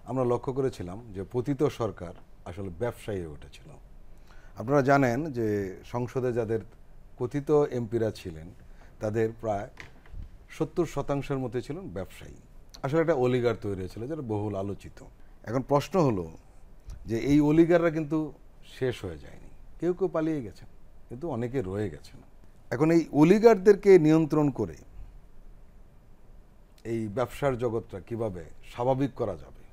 আমরা লক্ষ্য করেছিলাম যে পতিত সরকার আসলে ব্যবসায়ী হয়ে উঠেছিল আপনারা জানেন যে সংসদে যাদের কথিত এমপিরা ছিলেন তাদের প্রায় সত্তর শতাংশের মতো ছিলেন ব্যবসায়ী আসলে একটা অলিগার তৈরি হয়েছিল যেটা বহুল আলোচিত এখন প্রশ্ন হলো যে এই অলিগাররা কিন্তু শেষ হয়ে যায়নি কেউ কেউ পালিয়ে গেছেন কিন্তু অনেকে রয়ে গেছেন এখন এই অলিগারদেরকে নিয়ন্ত্রণ করে এই ব্যবসার জগৎটা কিভাবে স্বাভাবিক করা যাবে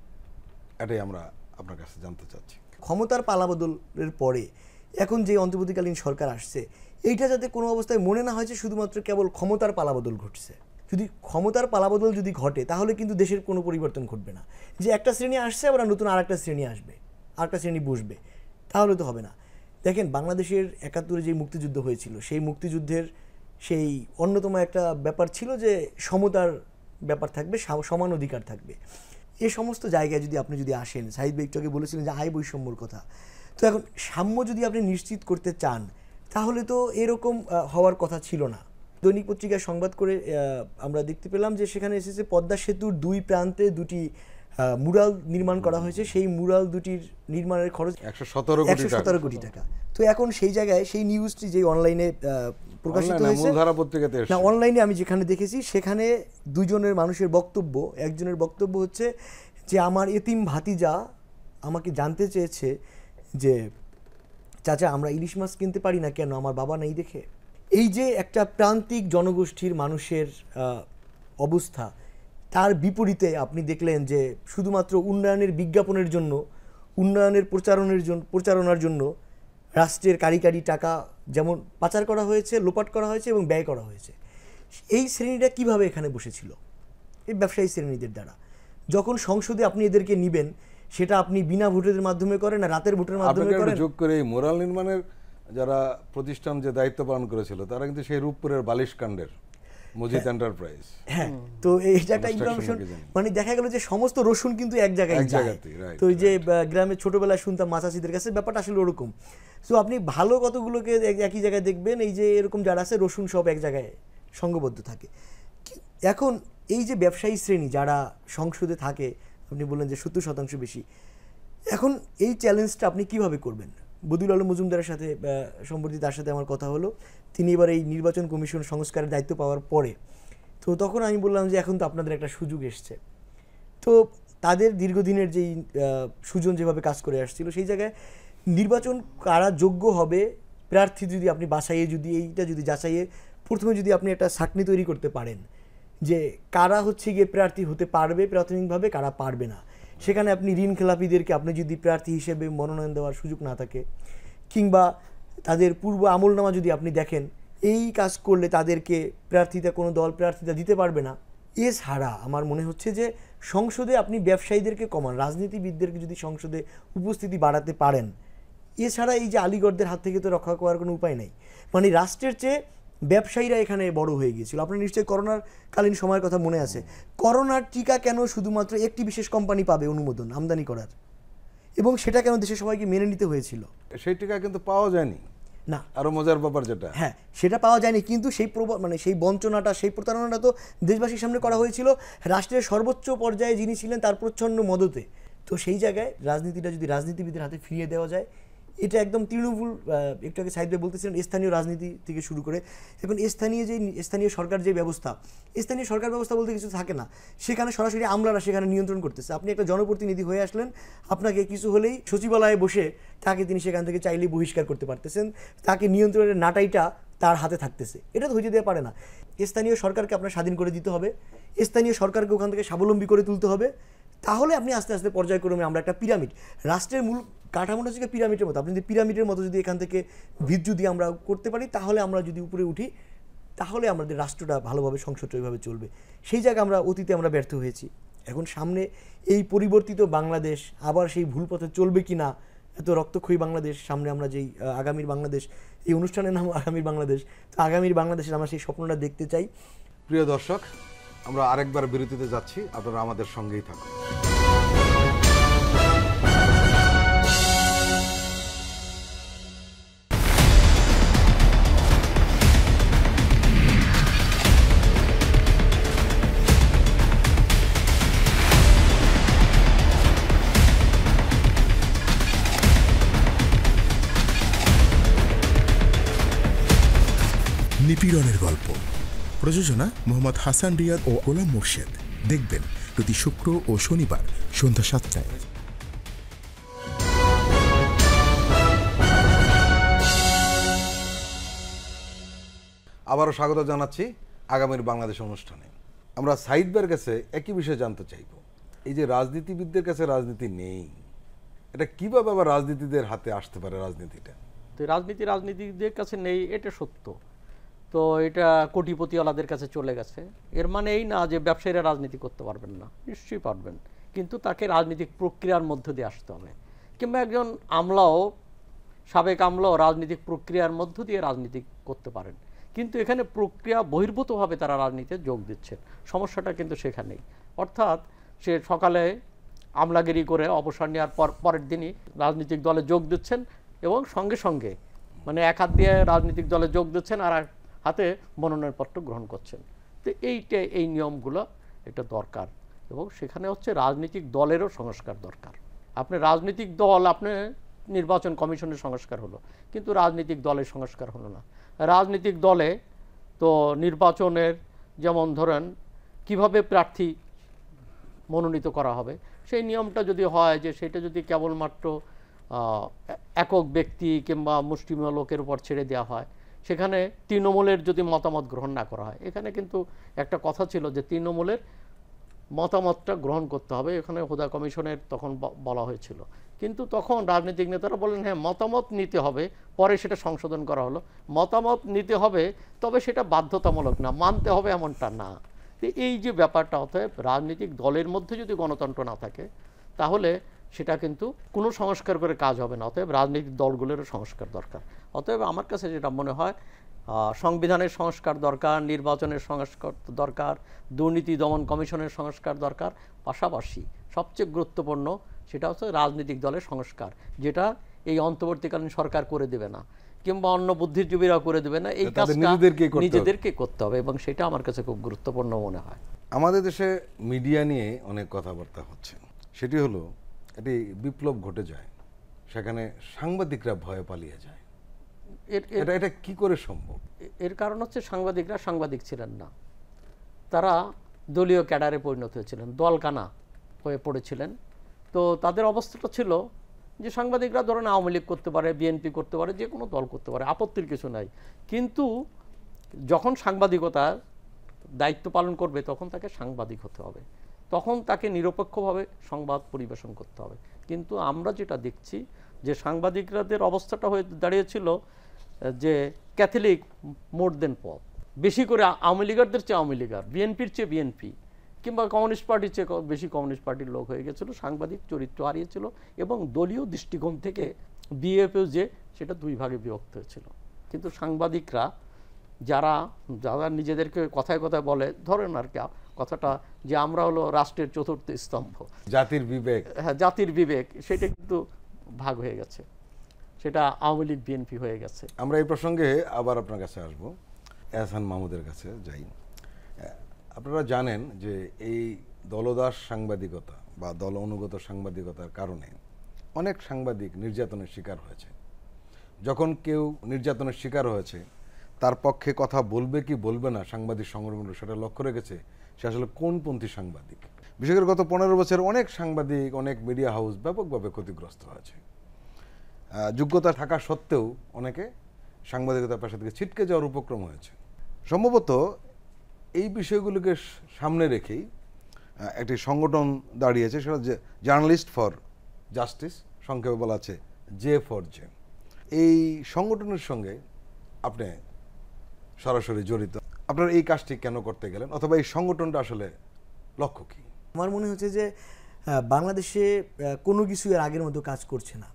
এটাই আমরা আপনার কাছে জানতে চাচ্ছি ক্ষমতার পালাবদলের পরে এখন যে অন্তর্বর্তীকালীন সরকার আসছে এইটা যাতে কোনো অবস্থায় মনে না হয় যে শুধুমাত্র কেবল ক্ষমতার পালাবদল ঘটছে যদি ক্ষমতার পালাবদল যদি ঘটে তাহলে কিন্তু দেশের কোনো পরিবর্তন ঘটবে না যে একটা শ্রেণী আসছে আবার নতুন আরেকটা শ্রেণী আসবে আরেকটা শ্রেণী বসবে তাহলে তো হবে না দেখেন বাংলাদেশের একাত্তরে যে মুক্তিযুদ্ধ হয়েছিল সেই মুক্তিযুদ্ধের সেই অন্যতম একটা ব্যাপার ছিল যে সমতার ব্যাপার থাকবে সমান অধিকার থাকবে এ সমস্ত জায়গায় যদি আপনি যদি আসেন সাহিদ বেগটাকে বলেছিলেন যে আয় বৈষম্যর কথা তো এখন সাম্য যদি আপনি নিশ্চিত করতে চান তাহলে তো এরকম হওয়ার কথা ছিল না দৈনিক পত্রিকায় সংবাদ করে আমরা দেখতে পেলাম যে সেখানে এসেছে পদ্মা সেতুর দুই প্রান্তে দুটি মুরাল নির্মাণ করা হয়েছে সেই মুরাল দুটির নির্মাণের খরচ একশো সতেরো একশো সতেরো কোটি টাকা তো এখন সেই জায়গায় সেই নিউজটি যে অনলাইনে প্রকাশিত হয়েছে না অনলাইনে আমি যেখানে দেখেছি সেখানে দুজনের মানুষের বক্তব্য একজনের বক্তব্য হচ্ছে যে আমার এতিম ভাতিজা আমাকে জানতে চেয়েছে যে চাচা আমরা ইলিশ মাছ কিনতে পারি না কেন আমার বাবা নেই দেখে এই যে একটা প্রান্তিক জনগোষ্ঠীর মানুষের অবস্থা তার বিপরীতে আপনি দেখলেন যে শুধুমাত্র উন্নয়নের বিজ্ঞাপনের জন্য উন্নয়নের প্রচারণের জন্য প্রচারণার জন্য রাষ্ট্রের কারিকারি টাকা যেমন পাচার করা হয়েছে লোপাট করা হয়েছে এবং ব্যয় করা হয়েছে এই শ্রেণীটা কিভাবে এখানে বসেছিল এই ব্যবসায়ী শ্রেণীদের দ্বারা যখন সংসদে আপনি এদেরকে নিবেন সেটা আপনি বিনা ভোটের মাধ্যমে করেন না রাতের ভোটের মাধ্যমে করেন যোগ করে এই মোরাল নির্মাণের যারা প্রতিষ্ঠান যে দায়িত্ব পালন করেছিল তারা কিন্তু সেই রূপপুরের বালিশ কাণ্ডের মজিদ এন্টারপ্রাইজ হ্যাঁ, তো এইটা একটা ইনফরমেশন মানে দেখা গেল যে সমস্ত রসুন কিন্তু এক জায়গায় তো যে গ্রামে ছোটবেলায় শুনতাম কাছে ব্যাপারটা আসলে ওরকম সো আপনি ভালো কতগুলোকে একই জায়গায় দেখবেন এই যে এরকম যারা আছে রসুন সব এক জায়গায় সঙ্গবদ্ধ থাকে এখন এই যে ব্যবসায়ী শ্রেণী যারা সংসদে থাকে আপনি বললেন যে সত্তর শতাংশ বেশি এখন এই চ্যালেঞ্জটা আপনি কিভাবে করবেন বদুল আলম মজুমদারের সাথে সম্প্রতি তার সাথে আমার কথা হলো তিনি এবার এই নির্বাচন কমিশন সংস্কারের দায়িত্ব পাওয়ার পরে তো তখন আমি বললাম যে এখন তো আপনাদের একটা সুযোগ এসছে তো তাদের দীর্ঘদিনের যেই সুজন যেভাবে কাজ করে আসছিল সেই জায়গায় নির্বাচন কারা যোগ্য হবে প্রার্থী যদি আপনি বাছাইয়ে যদি এইটা যদি যাচাইয়ে প্রথমে যদি আপনি একটা সাকনি তৈরি করতে পারেন যে কারা হচ্ছে গিয়ে প্রার্থী হতে পারবে প্রাথমিকভাবে কারা পারবে না সেখানে আপনি ঋণ খেলাপিদেরকে আপনি যদি প্রার্থী হিসেবে মনোনয়ন দেওয়ার সুযোগ না থাকে কিংবা তাদের পূর্ব আমলনামা যদি আপনি দেখেন এই কাজ করলে তাদেরকে প্রার্থিতা কোনো দল প্রার্থিতা দিতে পারবে না এছাড়া আমার মনে হচ্ছে যে সংসদে আপনি ব্যবসায়ীদেরকে কমান রাজনীতিবিদদেরকে যদি সংসদে উপস্থিতি বাড়াতে পারেন এছাড়া এই যে আলিগড়দের হাত থেকে তো রক্ষা করার কোনো উপায় নেই মানে রাষ্ট্রের চেয়ে ব্যবসায়ীরা এখানে বড় হয়ে গিয়েছিল আপনার নিশ্চয়ই করোনার কালীন সময়ের কথা মনে আছে করোনার টিকা কেন শুধুমাত্র একটি বিশেষ কোম্পানি পাবে অনুমোদন আমদানি করার এবং সেটা কেন দেশের সবাইকে মেনে নিতে হয়েছিল সেই টিকা কিন্তু পাওয়া যায়নি না আরো মজার ব্যাপার যেটা হ্যাঁ সেটা পাওয়া যায়নি কিন্তু সেই মানে সেই বঞ্চনাটা সেই প্রতারণাটা তো দেশবাসীর সামনে করা হয়েছিল রাষ্ট্রের সর্বোচ্চ পর্যায়ে যিনি ছিলেন তার প্রচ্ছন্ন মদতে তো সেই জায়গায় রাজনীতিটা যদি রাজনীতিবিদের হাতে ফিরিয়ে দেওয়া যায় এটা একদম তৃণমূল একটু আগে সাহিত্য বলতেছিলেন স্থানীয় রাজনীতি থেকে শুরু করে এখন স্থানীয় যে স্থানীয় সরকার যে ব্যবস্থা স্থানীয় সরকার ব্যবস্থা বলতে কিছু থাকে না সেখানে সরাসরি আমলারা সেখানে নিয়ন্ত্রণ করতেছে আপনি একটা জনপ্রতিনিধি হয়ে আসলেন আপনাকে কিছু হলেই সচিবালয়ে বসে তাকে তিনি সেখান থেকে চাইলেই বহিষ্কার করতে পারতেছেন তাকে নিয়ন্ত্রণের নাটাইটা তার হাতে থাকতেছে এটা তো হইতে দেওয়া পারে না স্থানীয় সরকারকে আপনার স্বাধীন করে দিতে হবে স্থানীয় সরকারকে ওখান থেকে স্বাবলম্বী করে তুলতে হবে তাহলে আপনি আস্তে আস্তে পর্যায়ক্রমে আমরা একটা পিরামিড রাষ্ট্রের মূল কাঠামোটা হচ্ছে পিরামিডের মতো আপনি যদি পিরামিডের মতো যদি এখান থেকে ভিত যদি আমরা করতে পারি তাহলে আমরা যদি উপরে উঠি তাহলে আমাদের রাষ্ট্রটা ভালোভাবে সংসদটা চলবে সেই জায়গায় আমরা অতীতে আমরা ব্যর্থ হয়েছি এখন সামনে এই পরিবর্তিত বাংলাদেশ আবার সেই ভুল পথে চলবে কি না এত রক্তক্ষয়ী বাংলাদেশ সামনে আমরা যেই আগামীর বাংলাদেশ এই অনুষ্ঠানের নাম আগামীর বাংলাদেশ তো আগামীর বাংলাদেশের আমরা সেই স্বপ্নটা দেখতে চাই প্রিয় দর্শক আমরা আরেকবার বিরতিতে যাচ্ছি আপনারা আমাদের সঙ্গেই থাকুন নিপীড়নের গল্প প্রযোজনা মোহাম্মদ হাসান রিয়াদ ও গোলাম মোর্শেদ দেখবেন প্রতি শুক্র ও শনিবার সন্ধ্যা সাতটায় আবারও স্বাগত জানাচ্ছি আগামীর বাংলাদেশ অনুষ্ঠানে আমরা সাইদবার কাছে একই বিষয়ে জানতে চাইব এই যে রাজনীতিবিদদের কাছে রাজনীতি নেই এটা কীভাবে আবার রাজনীতিদের হাতে আসতে পারে রাজনীতিটা তো রাজনীতি রাজনীতিদের কাছে নেই এটা সত্য তো এটা কোটিপতিওয়ালাদের কাছে চলে গেছে এর মানে এই না যে ব্যবসায়ীরা রাজনীতি করতে পারবেন না নিশ্চয়ই পারবেন কিন্তু তাকে রাজনৈতিক প্রক্রিয়ার মধ্য দিয়ে আসতে হবে কিংবা একজন আমলাও সাবেক আমলাও রাজনৈতিক প্রক্রিয়ার মধ্য দিয়ে রাজনীতি করতে পারেন কিন্তু এখানে প্রক্রিয়া বহির্ভূতভাবে তারা রাজনীতিতে যোগ দিচ্ছেন সমস্যাটা কিন্তু সেখানেই অর্থাৎ সে সকালে আমলাগিরি করে অবসর নেওয়ার পর পরের দিনই রাজনৈতিক দলে যোগ দিচ্ছেন এবং সঙ্গে সঙ্গে মানে এক হাত দিয়ে রাজনৈতিক দলে যোগ দিচ্ছেন আর হাতে মনোনয়ন পত্র গ্রহণ করছেন তো এইটা এই নিয়মগুলো এটা দরকার এবং সেখানে হচ্ছে রাজনৈতিক দলেরও সংস্কার দরকার আপনি রাজনৈতিক দল আপনি নির্বাচন কমিশনের সংস্কার হলো কিন্তু রাজনৈতিক দলের সংস্কার হলো না রাজনৈতিক দলে তো নির্বাচনের যেমন ধরেন কিভাবে প্রার্থী মনোনীত করা হবে সেই নিয়মটা যদি হয় যে সেটা যদি কেবলমাত্র একক ব্যক্তি কিংবা মুষ্টিমেয় লোকের উপর ছেড়ে দেওয়া হয় সেখানে তৃণমূলের যদি মতামত গ্রহণ না করা হয় এখানে কিন্তু একটা কথা ছিল যে তৃণমূলের মতামতটা গ্রহণ করতে হবে এখানে হুদা কমিশনের তখন বলা হয়েছিল কিন্তু তখন রাজনৈতিক নেতারা বললেন হ্যাঁ মতামত নিতে হবে পরে সেটা সংশোধন করা হলো মতামত নিতে হবে তবে সেটা বাধ্যতামূলক না মানতে হবে এমনটা না এই যে ব্যাপারটা অতএব রাজনৈতিক দলের মধ্যে যদি গণতন্ত্র না থাকে তাহলে সেটা কিন্তু কোনো সংস্কার করে কাজ হবে না অতএব রাজনৈতিক দলগুলোরও সংস্কার দরকার অতএব আমার কাছে যেটা মনে হয় সংবিধানের সংস্কার দরকার নির্বাচনের সংস্কার দরকার দুর্নীতি দমন কমিশনের সংস্কার দরকার পাশাপাশি সবচেয়ে গুরুত্বপূর্ণ সেটা হচ্ছে রাজনৈতিক দলের সংস্কার যেটা এই অন্তর্বর্তীকালীন সরকার করে দেবে না কিংবা অন্য বুদ্ধিজীবীরা করে দেবে না এই কাজটা নিজেদেরকে করতে হবে এবং সেটা আমার কাছে খুব গুরুত্বপূর্ণ মনে হয় আমাদের দেশে মিডিয়া নিয়ে অনেক কথাবার্তা হচ্ছে সেটি হলো এটি বিপ্লব ঘটে যায় সেখানে সাংবাদিকরা ভয়ে পালিয়ে যায় এটা এটা কি করে সম্ভব এর কারণ হচ্ছে সাংবাদিকরা সাংবাদিক ছিলেন না তারা দলীয় ক্যাডারে পরিণত হয়েছিলেন দলকানা হয়ে পড়েছিলেন তো তাদের অবস্থাটা ছিল যে সাংবাদিকরা ধরেন আওয়ামী লীগ করতে পারে বিএনপি করতে পারে যে কোনো দল করতে পারে আপত্তির কিছু নাই কিন্তু যখন সাংবাদিকতার দায়িত্ব পালন করবে তখন তাকে সাংবাদিক হতে হবে তখন তাকে নিরপেক্ষভাবে সংবাদ পরিবেশন করতে হবে কিন্তু আমরা যেটা দেখছি যে সাংবাদিকরাদের অবস্থাটা হয়ে দাঁড়িয়েছিল যে ক্যাথলিক মোর দেন পপ বেশি করে আওয়ামী লীগারদের চেয়ে আওয়ামী লীগার বিএনপির চেয়ে বিএনপি কিংবা কমিউনিস্ট পার্টির চেয়ে বেশি কমিউনিস্ট পার্টির লোক হয়ে গেছিলো সাংবাদিক চরিত্র হারিয়েছিল এবং দলীয় দৃষ্টিকোণ থেকে বিএফএ যে সেটা দুই ভাগে বিভক্ত হয়েছিল কিন্তু সাংবাদিকরা যারা যারা নিজেদেরকে কথায় কথায় বলে ধরেন আর কি কথাটা যে আমরা হলো রাষ্ট্রের চতুর্থ স্তম্ভ জাতির বিবেক হ্যাঁ জাতির বিবেক সেটা কিন্তু ভাগ হয়ে গেছে সেটা আওয়ামী লীগ বিএনপি হয়ে গেছে আমরা এই প্রসঙ্গে আবার আপনার কাছে আসব এহসান মাহমুদের কাছে যাই আপনারা জানেন যে এই দলদাস সাংবাদিকতা বা দল অনুগত সাংবাদিকতার কারণে অনেক সাংবাদিক নির্যাতনের শিকার হয়েছে যখন কেউ নির্যাতনের শিকার হয়েছে তার পক্ষে কথা বলবে কি বলবে না সাংবাদিক সংগঠনগুলো সেটা লক্ষ্য রেখেছে সে আসলে কোনপন্থী সাংবাদিক বিশেষ করে গত পনেরো বছর অনেক সাংবাদিক অনেক মিডিয়া হাউস ব্যাপকভাবে ক্ষতিগ্রস্ত হয়েছে যোগ্যতা থাকা সত্ত্বেও অনেকে সাংবাদিকতার পেশা থেকে ছিটকে যাওয়ার উপক্রম হয়েছে সম্ভবত এই বিষয়গুলোকে সামনে রেখেই একটি সংগঠন দাঁড়িয়েছে সেটা জার্নালিস্ট ফর জাস্টিস সংক্ষেপে বলা আছে জে ফর জে এই সংগঠনের সঙ্গে আপনি সরাসরি জড়িত আপনার এই কাজটি কেন করতে গেলেন অথবা এই সংগঠনটা আসলে লক্ষ্য কী আমার মনে হচ্ছে যে বাংলাদেশে কোনো কিছু এর আগের মতো কাজ করছে না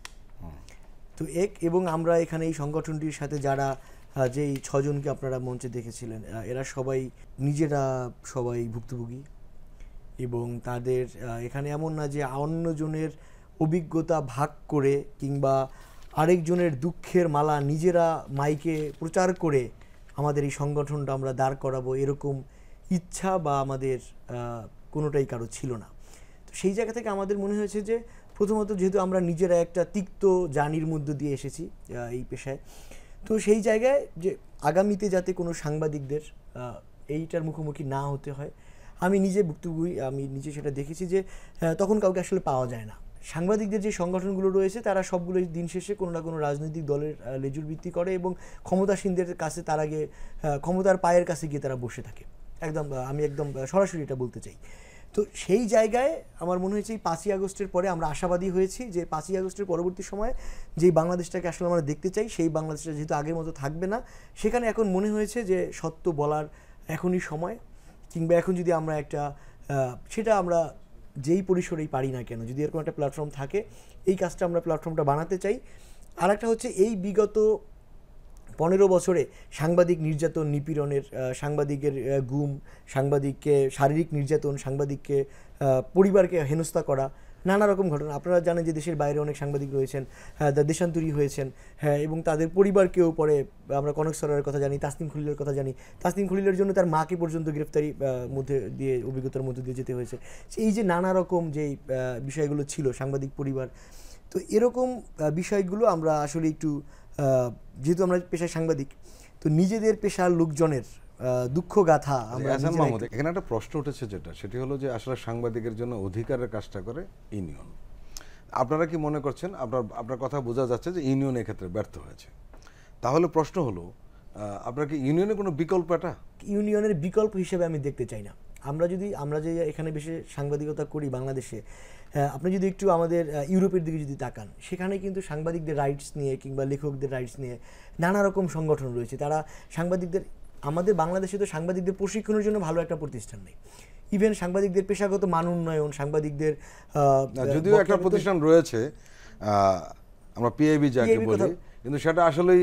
তো এক এবং আমরা এখানে এই সংগঠনটির সাথে যারা যেই ছজনকে আপনারা মঞ্চে দেখেছিলেন এরা সবাই নিজেরা সবাই ভুক্তভোগী এবং তাদের এখানে এমন না যে অন্যজনের অভিজ্ঞতা ভাগ করে কিংবা আরেকজনের দুঃখের মালা নিজেরা মাইকে প্রচার করে আমাদের এই সংগঠনটা আমরা দাঁড় করাবো এরকম ইচ্ছা বা আমাদের কোনোটাই কারো ছিল না তো সেই জায়গা থেকে আমাদের মনে হয়েছে যে প্রথমত যেহেতু আমরা নিজেরা একটা তিক্ত জানির মধ্য দিয়ে এসেছি এই পেশায় তো সেই জায়গায় যে আগামীতে যাতে কোনো সাংবাদিকদের এইটার মুখোমুখি না হতে হয় আমি নিজে ভুক্তভোগী আমি নিজে সেটা দেখেছি যে তখন কাউকে আসলে পাওয়া যায় না সাংবাদিকদের যে সংগঠনগুলো রয়েছে তারা সবগুলো দিন শেষে কোনো না কোনো রাজনৈতিক দলের লেজুর ভিত্তি করে এবং ক্ষমতাসীনদের কাছে তারা গিয়ে ক্ষমতার পায়ের কাছে গিয়ে তারা বসে থাকে একদম আমি একদম সরাসরি এটা বলতে চাই তো সেই জায়গায় আমার মনে হয়েছে এই পাঁচই আগস্টের পরে আমরা আশাবাদী হয়েছি যে পাঁচই আগস্টের পরবর্তী সময়ে যেই বাংলাদেশটাকে আসলে আমরা দেখতে চাই সেই বাংলাদেশটা যেহেতু আগের মতো থাকবে না সেখানে এখন মনে হয়েছে যে সত্য বলার এখনই সময় কিংবা এখন যদি আমরা একটা সেটা আমরা যেই পরিসরেই পারি না কেন যদি এরকম একটা প্ল্যাটফর্ম থাকে এই কাজটা আমরা প্ল্যাটফর্মটা বানাতে চাই আর একটা হচ্ছে এই বিগত পনেরো বছরে সাংবাদিক নির্যাতন নিপীড়নের সাংবাদিকের গুম সাংবাদিককে শারীরিক নির্যাতন সাংবাদিককে পরিবারকে হেনস্থা করা নানা রকম ঘটনা আপনারা জানেন যে দেশের বাইরে অনেক সাংবাদিক রয়েছেন হ্যাঁ, দেশান্তরী হয়েছেন হ্যাঁ এবং তাদের পরিবারকেও পরে আমরা কনক সরারের কথা জানি তাসনিম খলিলের কথা জানি তাসনিম খলিলের জন্য তার মাকে পর্যন্ত গ্রেফতারি মধ্যে দিয়ে অভিজ্ঞতার মধ্যে দিয়ে যেতে হয়েছে এই যে নানা রকম যেই বিষয়গুলো ছিল সাংবাদিক পরিবার তো এরকম বিষয়গুলো আমরা আসলে একটু যেহেতু আমরা পেশায় সাংবাদিক তো নিজেদের পেশার লোকজনের দুঃখ গাথা আচ্ছা, আচ্ছা, এখানে একটা প্রশ্ন উঠেছে যেটা সেটি হলো যে আসলে সাংবাদিকের জন্য অধিকারের কাজটা করে ইউনিয়ন আপনারা কি মনে করছেন আপনার আপনার কথা বোঝা যাচ্ছে যে ইউনিয়ন এক্ষেত্রে ব্যর্থ হয়েছে তাহলে প্রশ্ন হলো আপনার কি ইউনিয়নের কোনো বিকল্প এটা ইউনিয়নের বিকল্প হিসেবে আমি দেখতে চাই না আমরা যদি আমরা যে এখানে বেশি সাংবাদিকতা করি বাংলাদেশে আপনি যদি একটু আমাদের ইউরোপের দিকে যদি তাকান সেখানে কিন্তু সাংবাদিকদের রাইটস নিয়ে কিংবা লেখকদের রাইটস নিয়ে নানা রকম সংগঠন রয়েছে তারা সাংবাদিকদের আমাদের বাংলাদেশে তো সাংবাদিকদের প্রশিক্ষণের জন্য ভালো একটা প্রতিষ্ঠান নেই ইভেন সাংবাদিকদের পেশাগত মান উন্নয়ন সাংবাদিকদের যদিও একটা প্রতিষ্ঠান রয়েছে আমরা পিএবি যাকে বলি কিন্তু সেটা আসলেই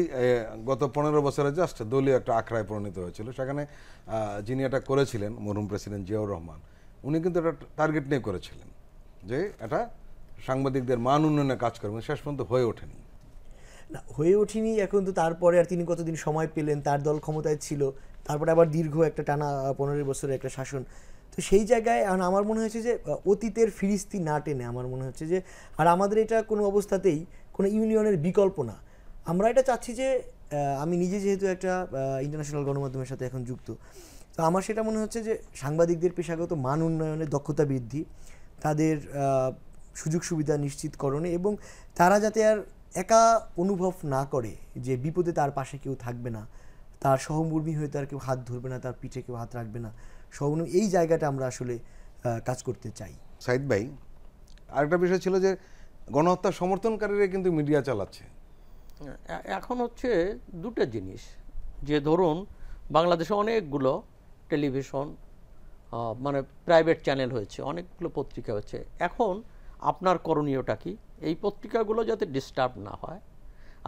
গত পনেরো বছরে জাস্ট দলীয় একটা আখড়ায় পরিণত হয়েছিল সেখানে যিনি এটা করেছিলেন মরুম প্রেসিডেন্ট জিয়াউর রহমান উনি কিন্তু এটা টার্গেট নিয়ে করেছিলেন যে এটা সাংবাদিকদের মান উন্নয়নে কাজ করবে মানে শেষ পর্যন্ত হয়ে ওঠেনি না হয়ে ওঠেনি এখন তো তারপরে আর তিনি কতদিন সময় পেলেন তার দল ক্ষমতায় ছিল তারপরে আবার দীর্ঘ একটা টানা পনেরো বছরের একটা শাসন তো সেই জায়গায় আমার মনে হয়েছে যে অতীতের ফিরিস্তি না টেনে আমার মনে হচ্ছে যে আর আমাদের এটা কোনো অবস্থাতেই কোনো ইউনিয়নের বিকল্প না আমরা এটা চাচ্ছি যে আমি নিজে যেহেতু একটা ইন্টারন্যাশনাল গণমাধ্যমের সাথে এখন যুক্ত তো আমার সেটা মনে হচ্ছে যে সাংবাদিকদের পেশাগত মান উন্নয়নে দক্ষতা বৃদ্ধি তাদের সুযোগ সুবিধা নিশ্চিতকরণে এবং তারা যাতে আর একা অনুভব না করে যে বিপদে তার পাশে কেউ থাকবে না তার সহমর্মী হয়ে তার কেউ হাত ধরবে না তার পিঠে কেউ হাত রাখবে না সহমর্মী এই জায়গাটা আমরা আসলে কাজ করতে চাই সাইদ ভাই আরেকটা বিষয় ছিল যে গণহত্যা সমর্থনকারীরা কিন্তু মিডিয়া চালাচ্ছে এখন হচ্ছে দুটো জিনিস যে ধরুন বাংলাদেশে অনেকগুলো টেলিভিশন মানে প্রাইভেট চ্যানেল হয়েছে অনেকগুলো পত্রিকা হয়েছে এখন আপনার করণীয়টা কি এই পত্রিকাগুলো যাতে ডিস্টার্ব না হয়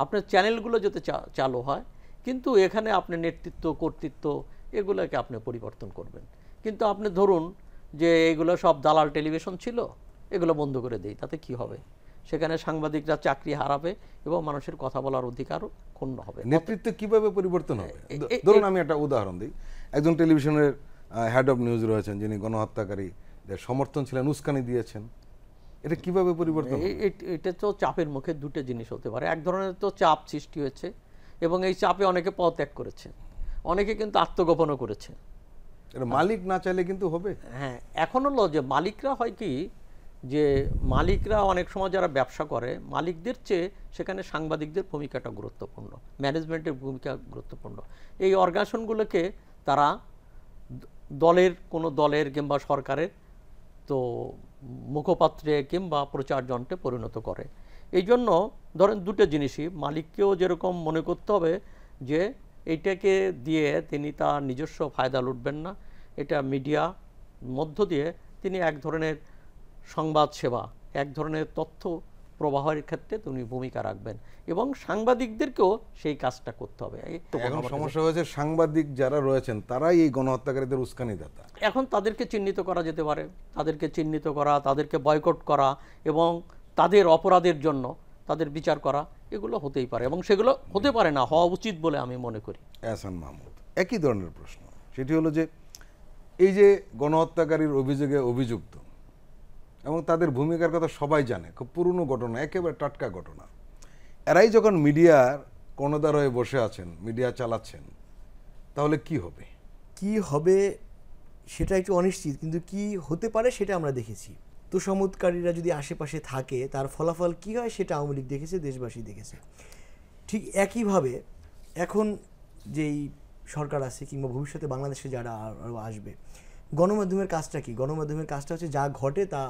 আপনার চ্যানেলগুলো যাতে চালু হয় কিন্তু এখানে আপনি নেতৃত্ব কর্তৃত্ব এগুলোকে আপনি পরিবর্তন করবেন কিন্তু আপনি ধরুন যে এগুলো সব দালাল টেলিভিশন ছিল এগুলো বন্ধ করে দিই তাতে কি হবে সেখানে সাংবাদিকরা চাকরি হারাবে এবং মানুষের কথা বলার অধিকারও ক্ষুণ্ণ হবে নেতৃত্ব কিভাবে পরিবর্তন হবে ধরুন আমি একটা উদাহরণ দিই একজন টেলিভিশনের হেড অফ নিউজ রয়েছেন যিনি গণহত্যাকারীদের সমর্থন ছিলেন উস্কানি দিয়েছেন এটা কিভাবে পরিবর্তন এটা তো চাপের মুখে দুটো জিনিস হতে পারে এক ধরনের তো চাপ সৃষ্টি হয়েছে এবং এই চাপে অনেকে পদত্যাগ করেছে অনেকে কিন্তু আত্মগোপনও করেছে মালিক না চাইলে কিন্তু হবে হ্যাঁ এখন হলো যে মালিকরা হয় কি যে মালিকরা অনেক সময় যারা ব্যবসা করে মালিকদের চেয়ে সেখানে সাংবাদিকদের ভূমিকাটা গুরুত্বপূর্ণ ম্যানেজমেন্টের ভূমিকা গুরুত্বপূর্ণ এই অর্গাসনগুলোকে তারা দলের কোনো দলের কিংবা সরকারের তো মুখপাত্রে কিংবা প্রচারযন্ত্রে পরিণত করে এই জন্য ধরেন দুটো জিনিসই মালিককেও যেরকম মনে করতে হবে যে এইটাকে দিয়ে তিনি তার নিজস্ব ফায়দা লুটবেন না এটা মিডিয়া মধ্য দিয়ে তিনি এক ধরনের সংবাদ সেবা এক ধরনের তথ্য প্রবাহের ক্ষেত্রে তিনি ভূমিকা রাখবেন এবং সাংবাদিকদেরকেও সেই কাজটা করতে হবে এখন সমস্যা হয়েছে সাংবাদিক যারা রয়েছেন তারাই এই গণহত্যাকারীদের উস্কানি দাতা এখন তাদেরকে চিহ্নিত করা যেতে পারে তাদেরকে চিহ্নিত করা তাদেরকে বয়কট করা এবং তাদের অপরাধের জন্য তাদের বিচার করা এগুলো হতেই পারে এবং সেগুলো হতে পারে না হওয়া উচিত বলে আমি মনে করি এহসান মাহমুদ একই ধরনের প্রশ্ন সেটি হলো যে এই যে গণহত্যাকারীর অভিযোগে অভিযুক্ত এবং তাদের ভূমিকার কথা সবাই জানে খুব পুরনো ঘটনা একেবারে টাটকা ঘটনা এরাই যখন মিডিয়ার কর্ণধার হয়ে বসে আছেন মিডিয়া চালাচ্ছেন তাহলে কি হবে কি হবে সেটা একটু অনিশ্চিত কিন্তু কি হতে পারে সেটা আমরা দেখেছি তোষামোদকারীরা যদি আশেপাশে থাকে তার ফলাফল কি হয় সেটা আওয়ামী লীগ দেখেছে দেশবাসী দেখেছে ঠিক একইভাবে এখন যেই সরকার আছে কিংবা ভবিষ্যতে বাংলাদেশে যারা আরও আসবে গণমাধ্যমের কাজটা কি গণমাধ্যমের কাজটা হচ্ছে যা ঘটে তা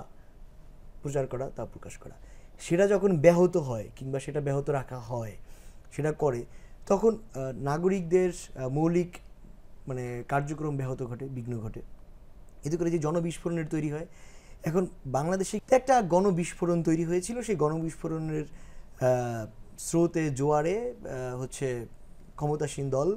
প্রচার করা তা প্রকাশ করা সেটা যখন ব্যাহত হয় কিংবা সেটা ব্যাহত রাখা হয় সেটা করে তখন নাগরিকদের মৌলিক মানে কার্যক্রম ব্যাহত ঘটে বিঘ্ন ঘটে এতে করে যে জনবিস্ফোরণের তৈরি হয় এখন বাংলাদেশে একটা গণবিস্ফোরণ তৈরি হয়েছিল সেই গণবিস্ফোরণের স্রোতে জোয়ারে হচ্ছে ক্ষমতাসীন দল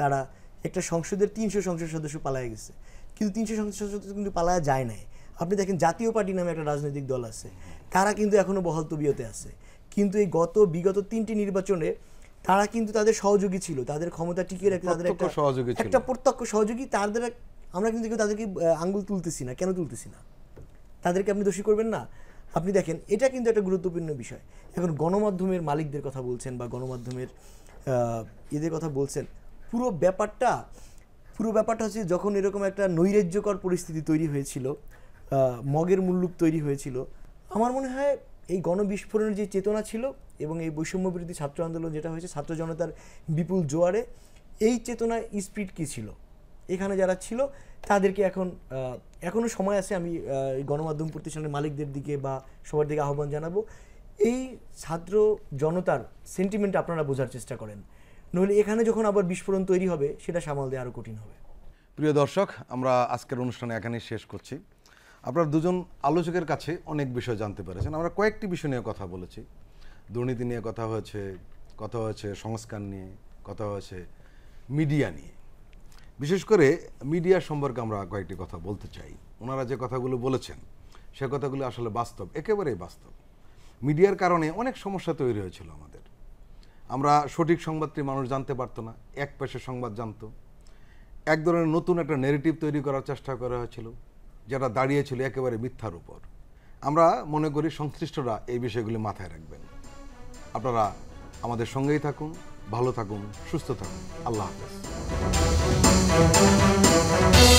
তারা একটা সংসদের তিনশো সংসদ সদস্য পালায় গেছে কিন্তু তিনশো সংসদ সদস্য কিন্তু পালায়া যায় নাই আপনি দেখেন জাতীয় পার্টি নামে একটা রাজনৈতিক দল আছে তারা কিন্তু এখনও বহল তবিয়তে আছে কিন্তু এই গত বিগত তিনটি নির্বাচনে তারা কিন্তু তাদের সহযোগী ছিল তাদের ক্ষমতা টিকিয়ে রাখতে তাদের একটা সহযোগী একটা প্রত্যক্ষ সহযোগী তাদের আমরা কিন্তু তাদেরকে আঙ্গুল তুলতেছি না কেন তুলতেছি না তাদেরকে আপনি দোষী করবেন না আপনি দেখেন এটা কিন্তু একটা গুরুত্বপূর্ণ বিষয় এখন গণমাধ্যমের মালিকদের কথা বলছেন বা গণমাধ্যমের এদের কথা বলছেন পুরো ব্যাপারটা পুরো ব্যাপারটা হচ্ছে যখন এরকম একটা নৈরাজ্যকর পরিস্থিতি তৈরি হয়েছিল মগের মুল্লুক তৈরি হয়েছিল আমার মনে হয় এই গণবিস্ফোরণের যে চেতনা ছিল এবং এই বৈষম্য বিরোধী ছাত্র আন্দোলন যেটা হয়েছে ছাত্র জনতার বিপুল জোয়ারে এই চেতনার স্পিড কী ছিল এখানে যারা ছিল তাদেরকে এখন এখনও সময় আছে আমি গণমাধ্যম প্রতিষ্ঠানের মালিকদের দিকে বা সবার দিকে আহ্বান জানাবো এই ছাত্র জনতার সেন্টিমেন্ট আপনারা বোঝার চেষ্টা করেন নইলে এখানে যখন আবার বিস্ফোরণ তৈরি হবে সেটা সামাল দেওয়া আরও কঠিন হবে প্রিয় দর্শক আমরা আজকের অনুষ্ঠানে এখানেই শেষ করছি আপনার দুজন আলোচকের কাছে অনেক বিষয় জানতে পেরেছেন আমরা কয়েকটি বিষয় নিয়ে কথা বলেছি দুর্নীতি নিয়ে কথা হয়েছে কথা হয়েছে সংস্কার নিয়ে কথা হয়েছে মিডিয়া নিয়ে বিশেষ করে মিডিয়া সম্পর্কে আমরা কয়েকটি কথা বলতে চাই ওনারা যে কথাগুলো বলেছেন সে কথাগুলো আসলে বাস্তব একেবারেই বাস্তব মিডিয়ার কারণে অনেক সমস্যা তৈরি হয়েছিল আমাদের আমরা সঠিক সংবাদটি মানুষ জানতে পারতো না এক পেশে সংবাদ জানতো এক ধরনের নতুন একটা নেগেটিভ তৈরি করার চেষ্টা করা হয়েছিল যারা দাঁড়িয়েছিল একেবারে মিথ্যার উপর আমরা মনে করি সংশ্লিষ্টরা এই বিষয়গুলি মাথায় রাখবেন আপনারা আমাদের সঙ্গেই থাকুন ভালো থাকুন সুস্থ থাকুন আল্লাহ হাফেজ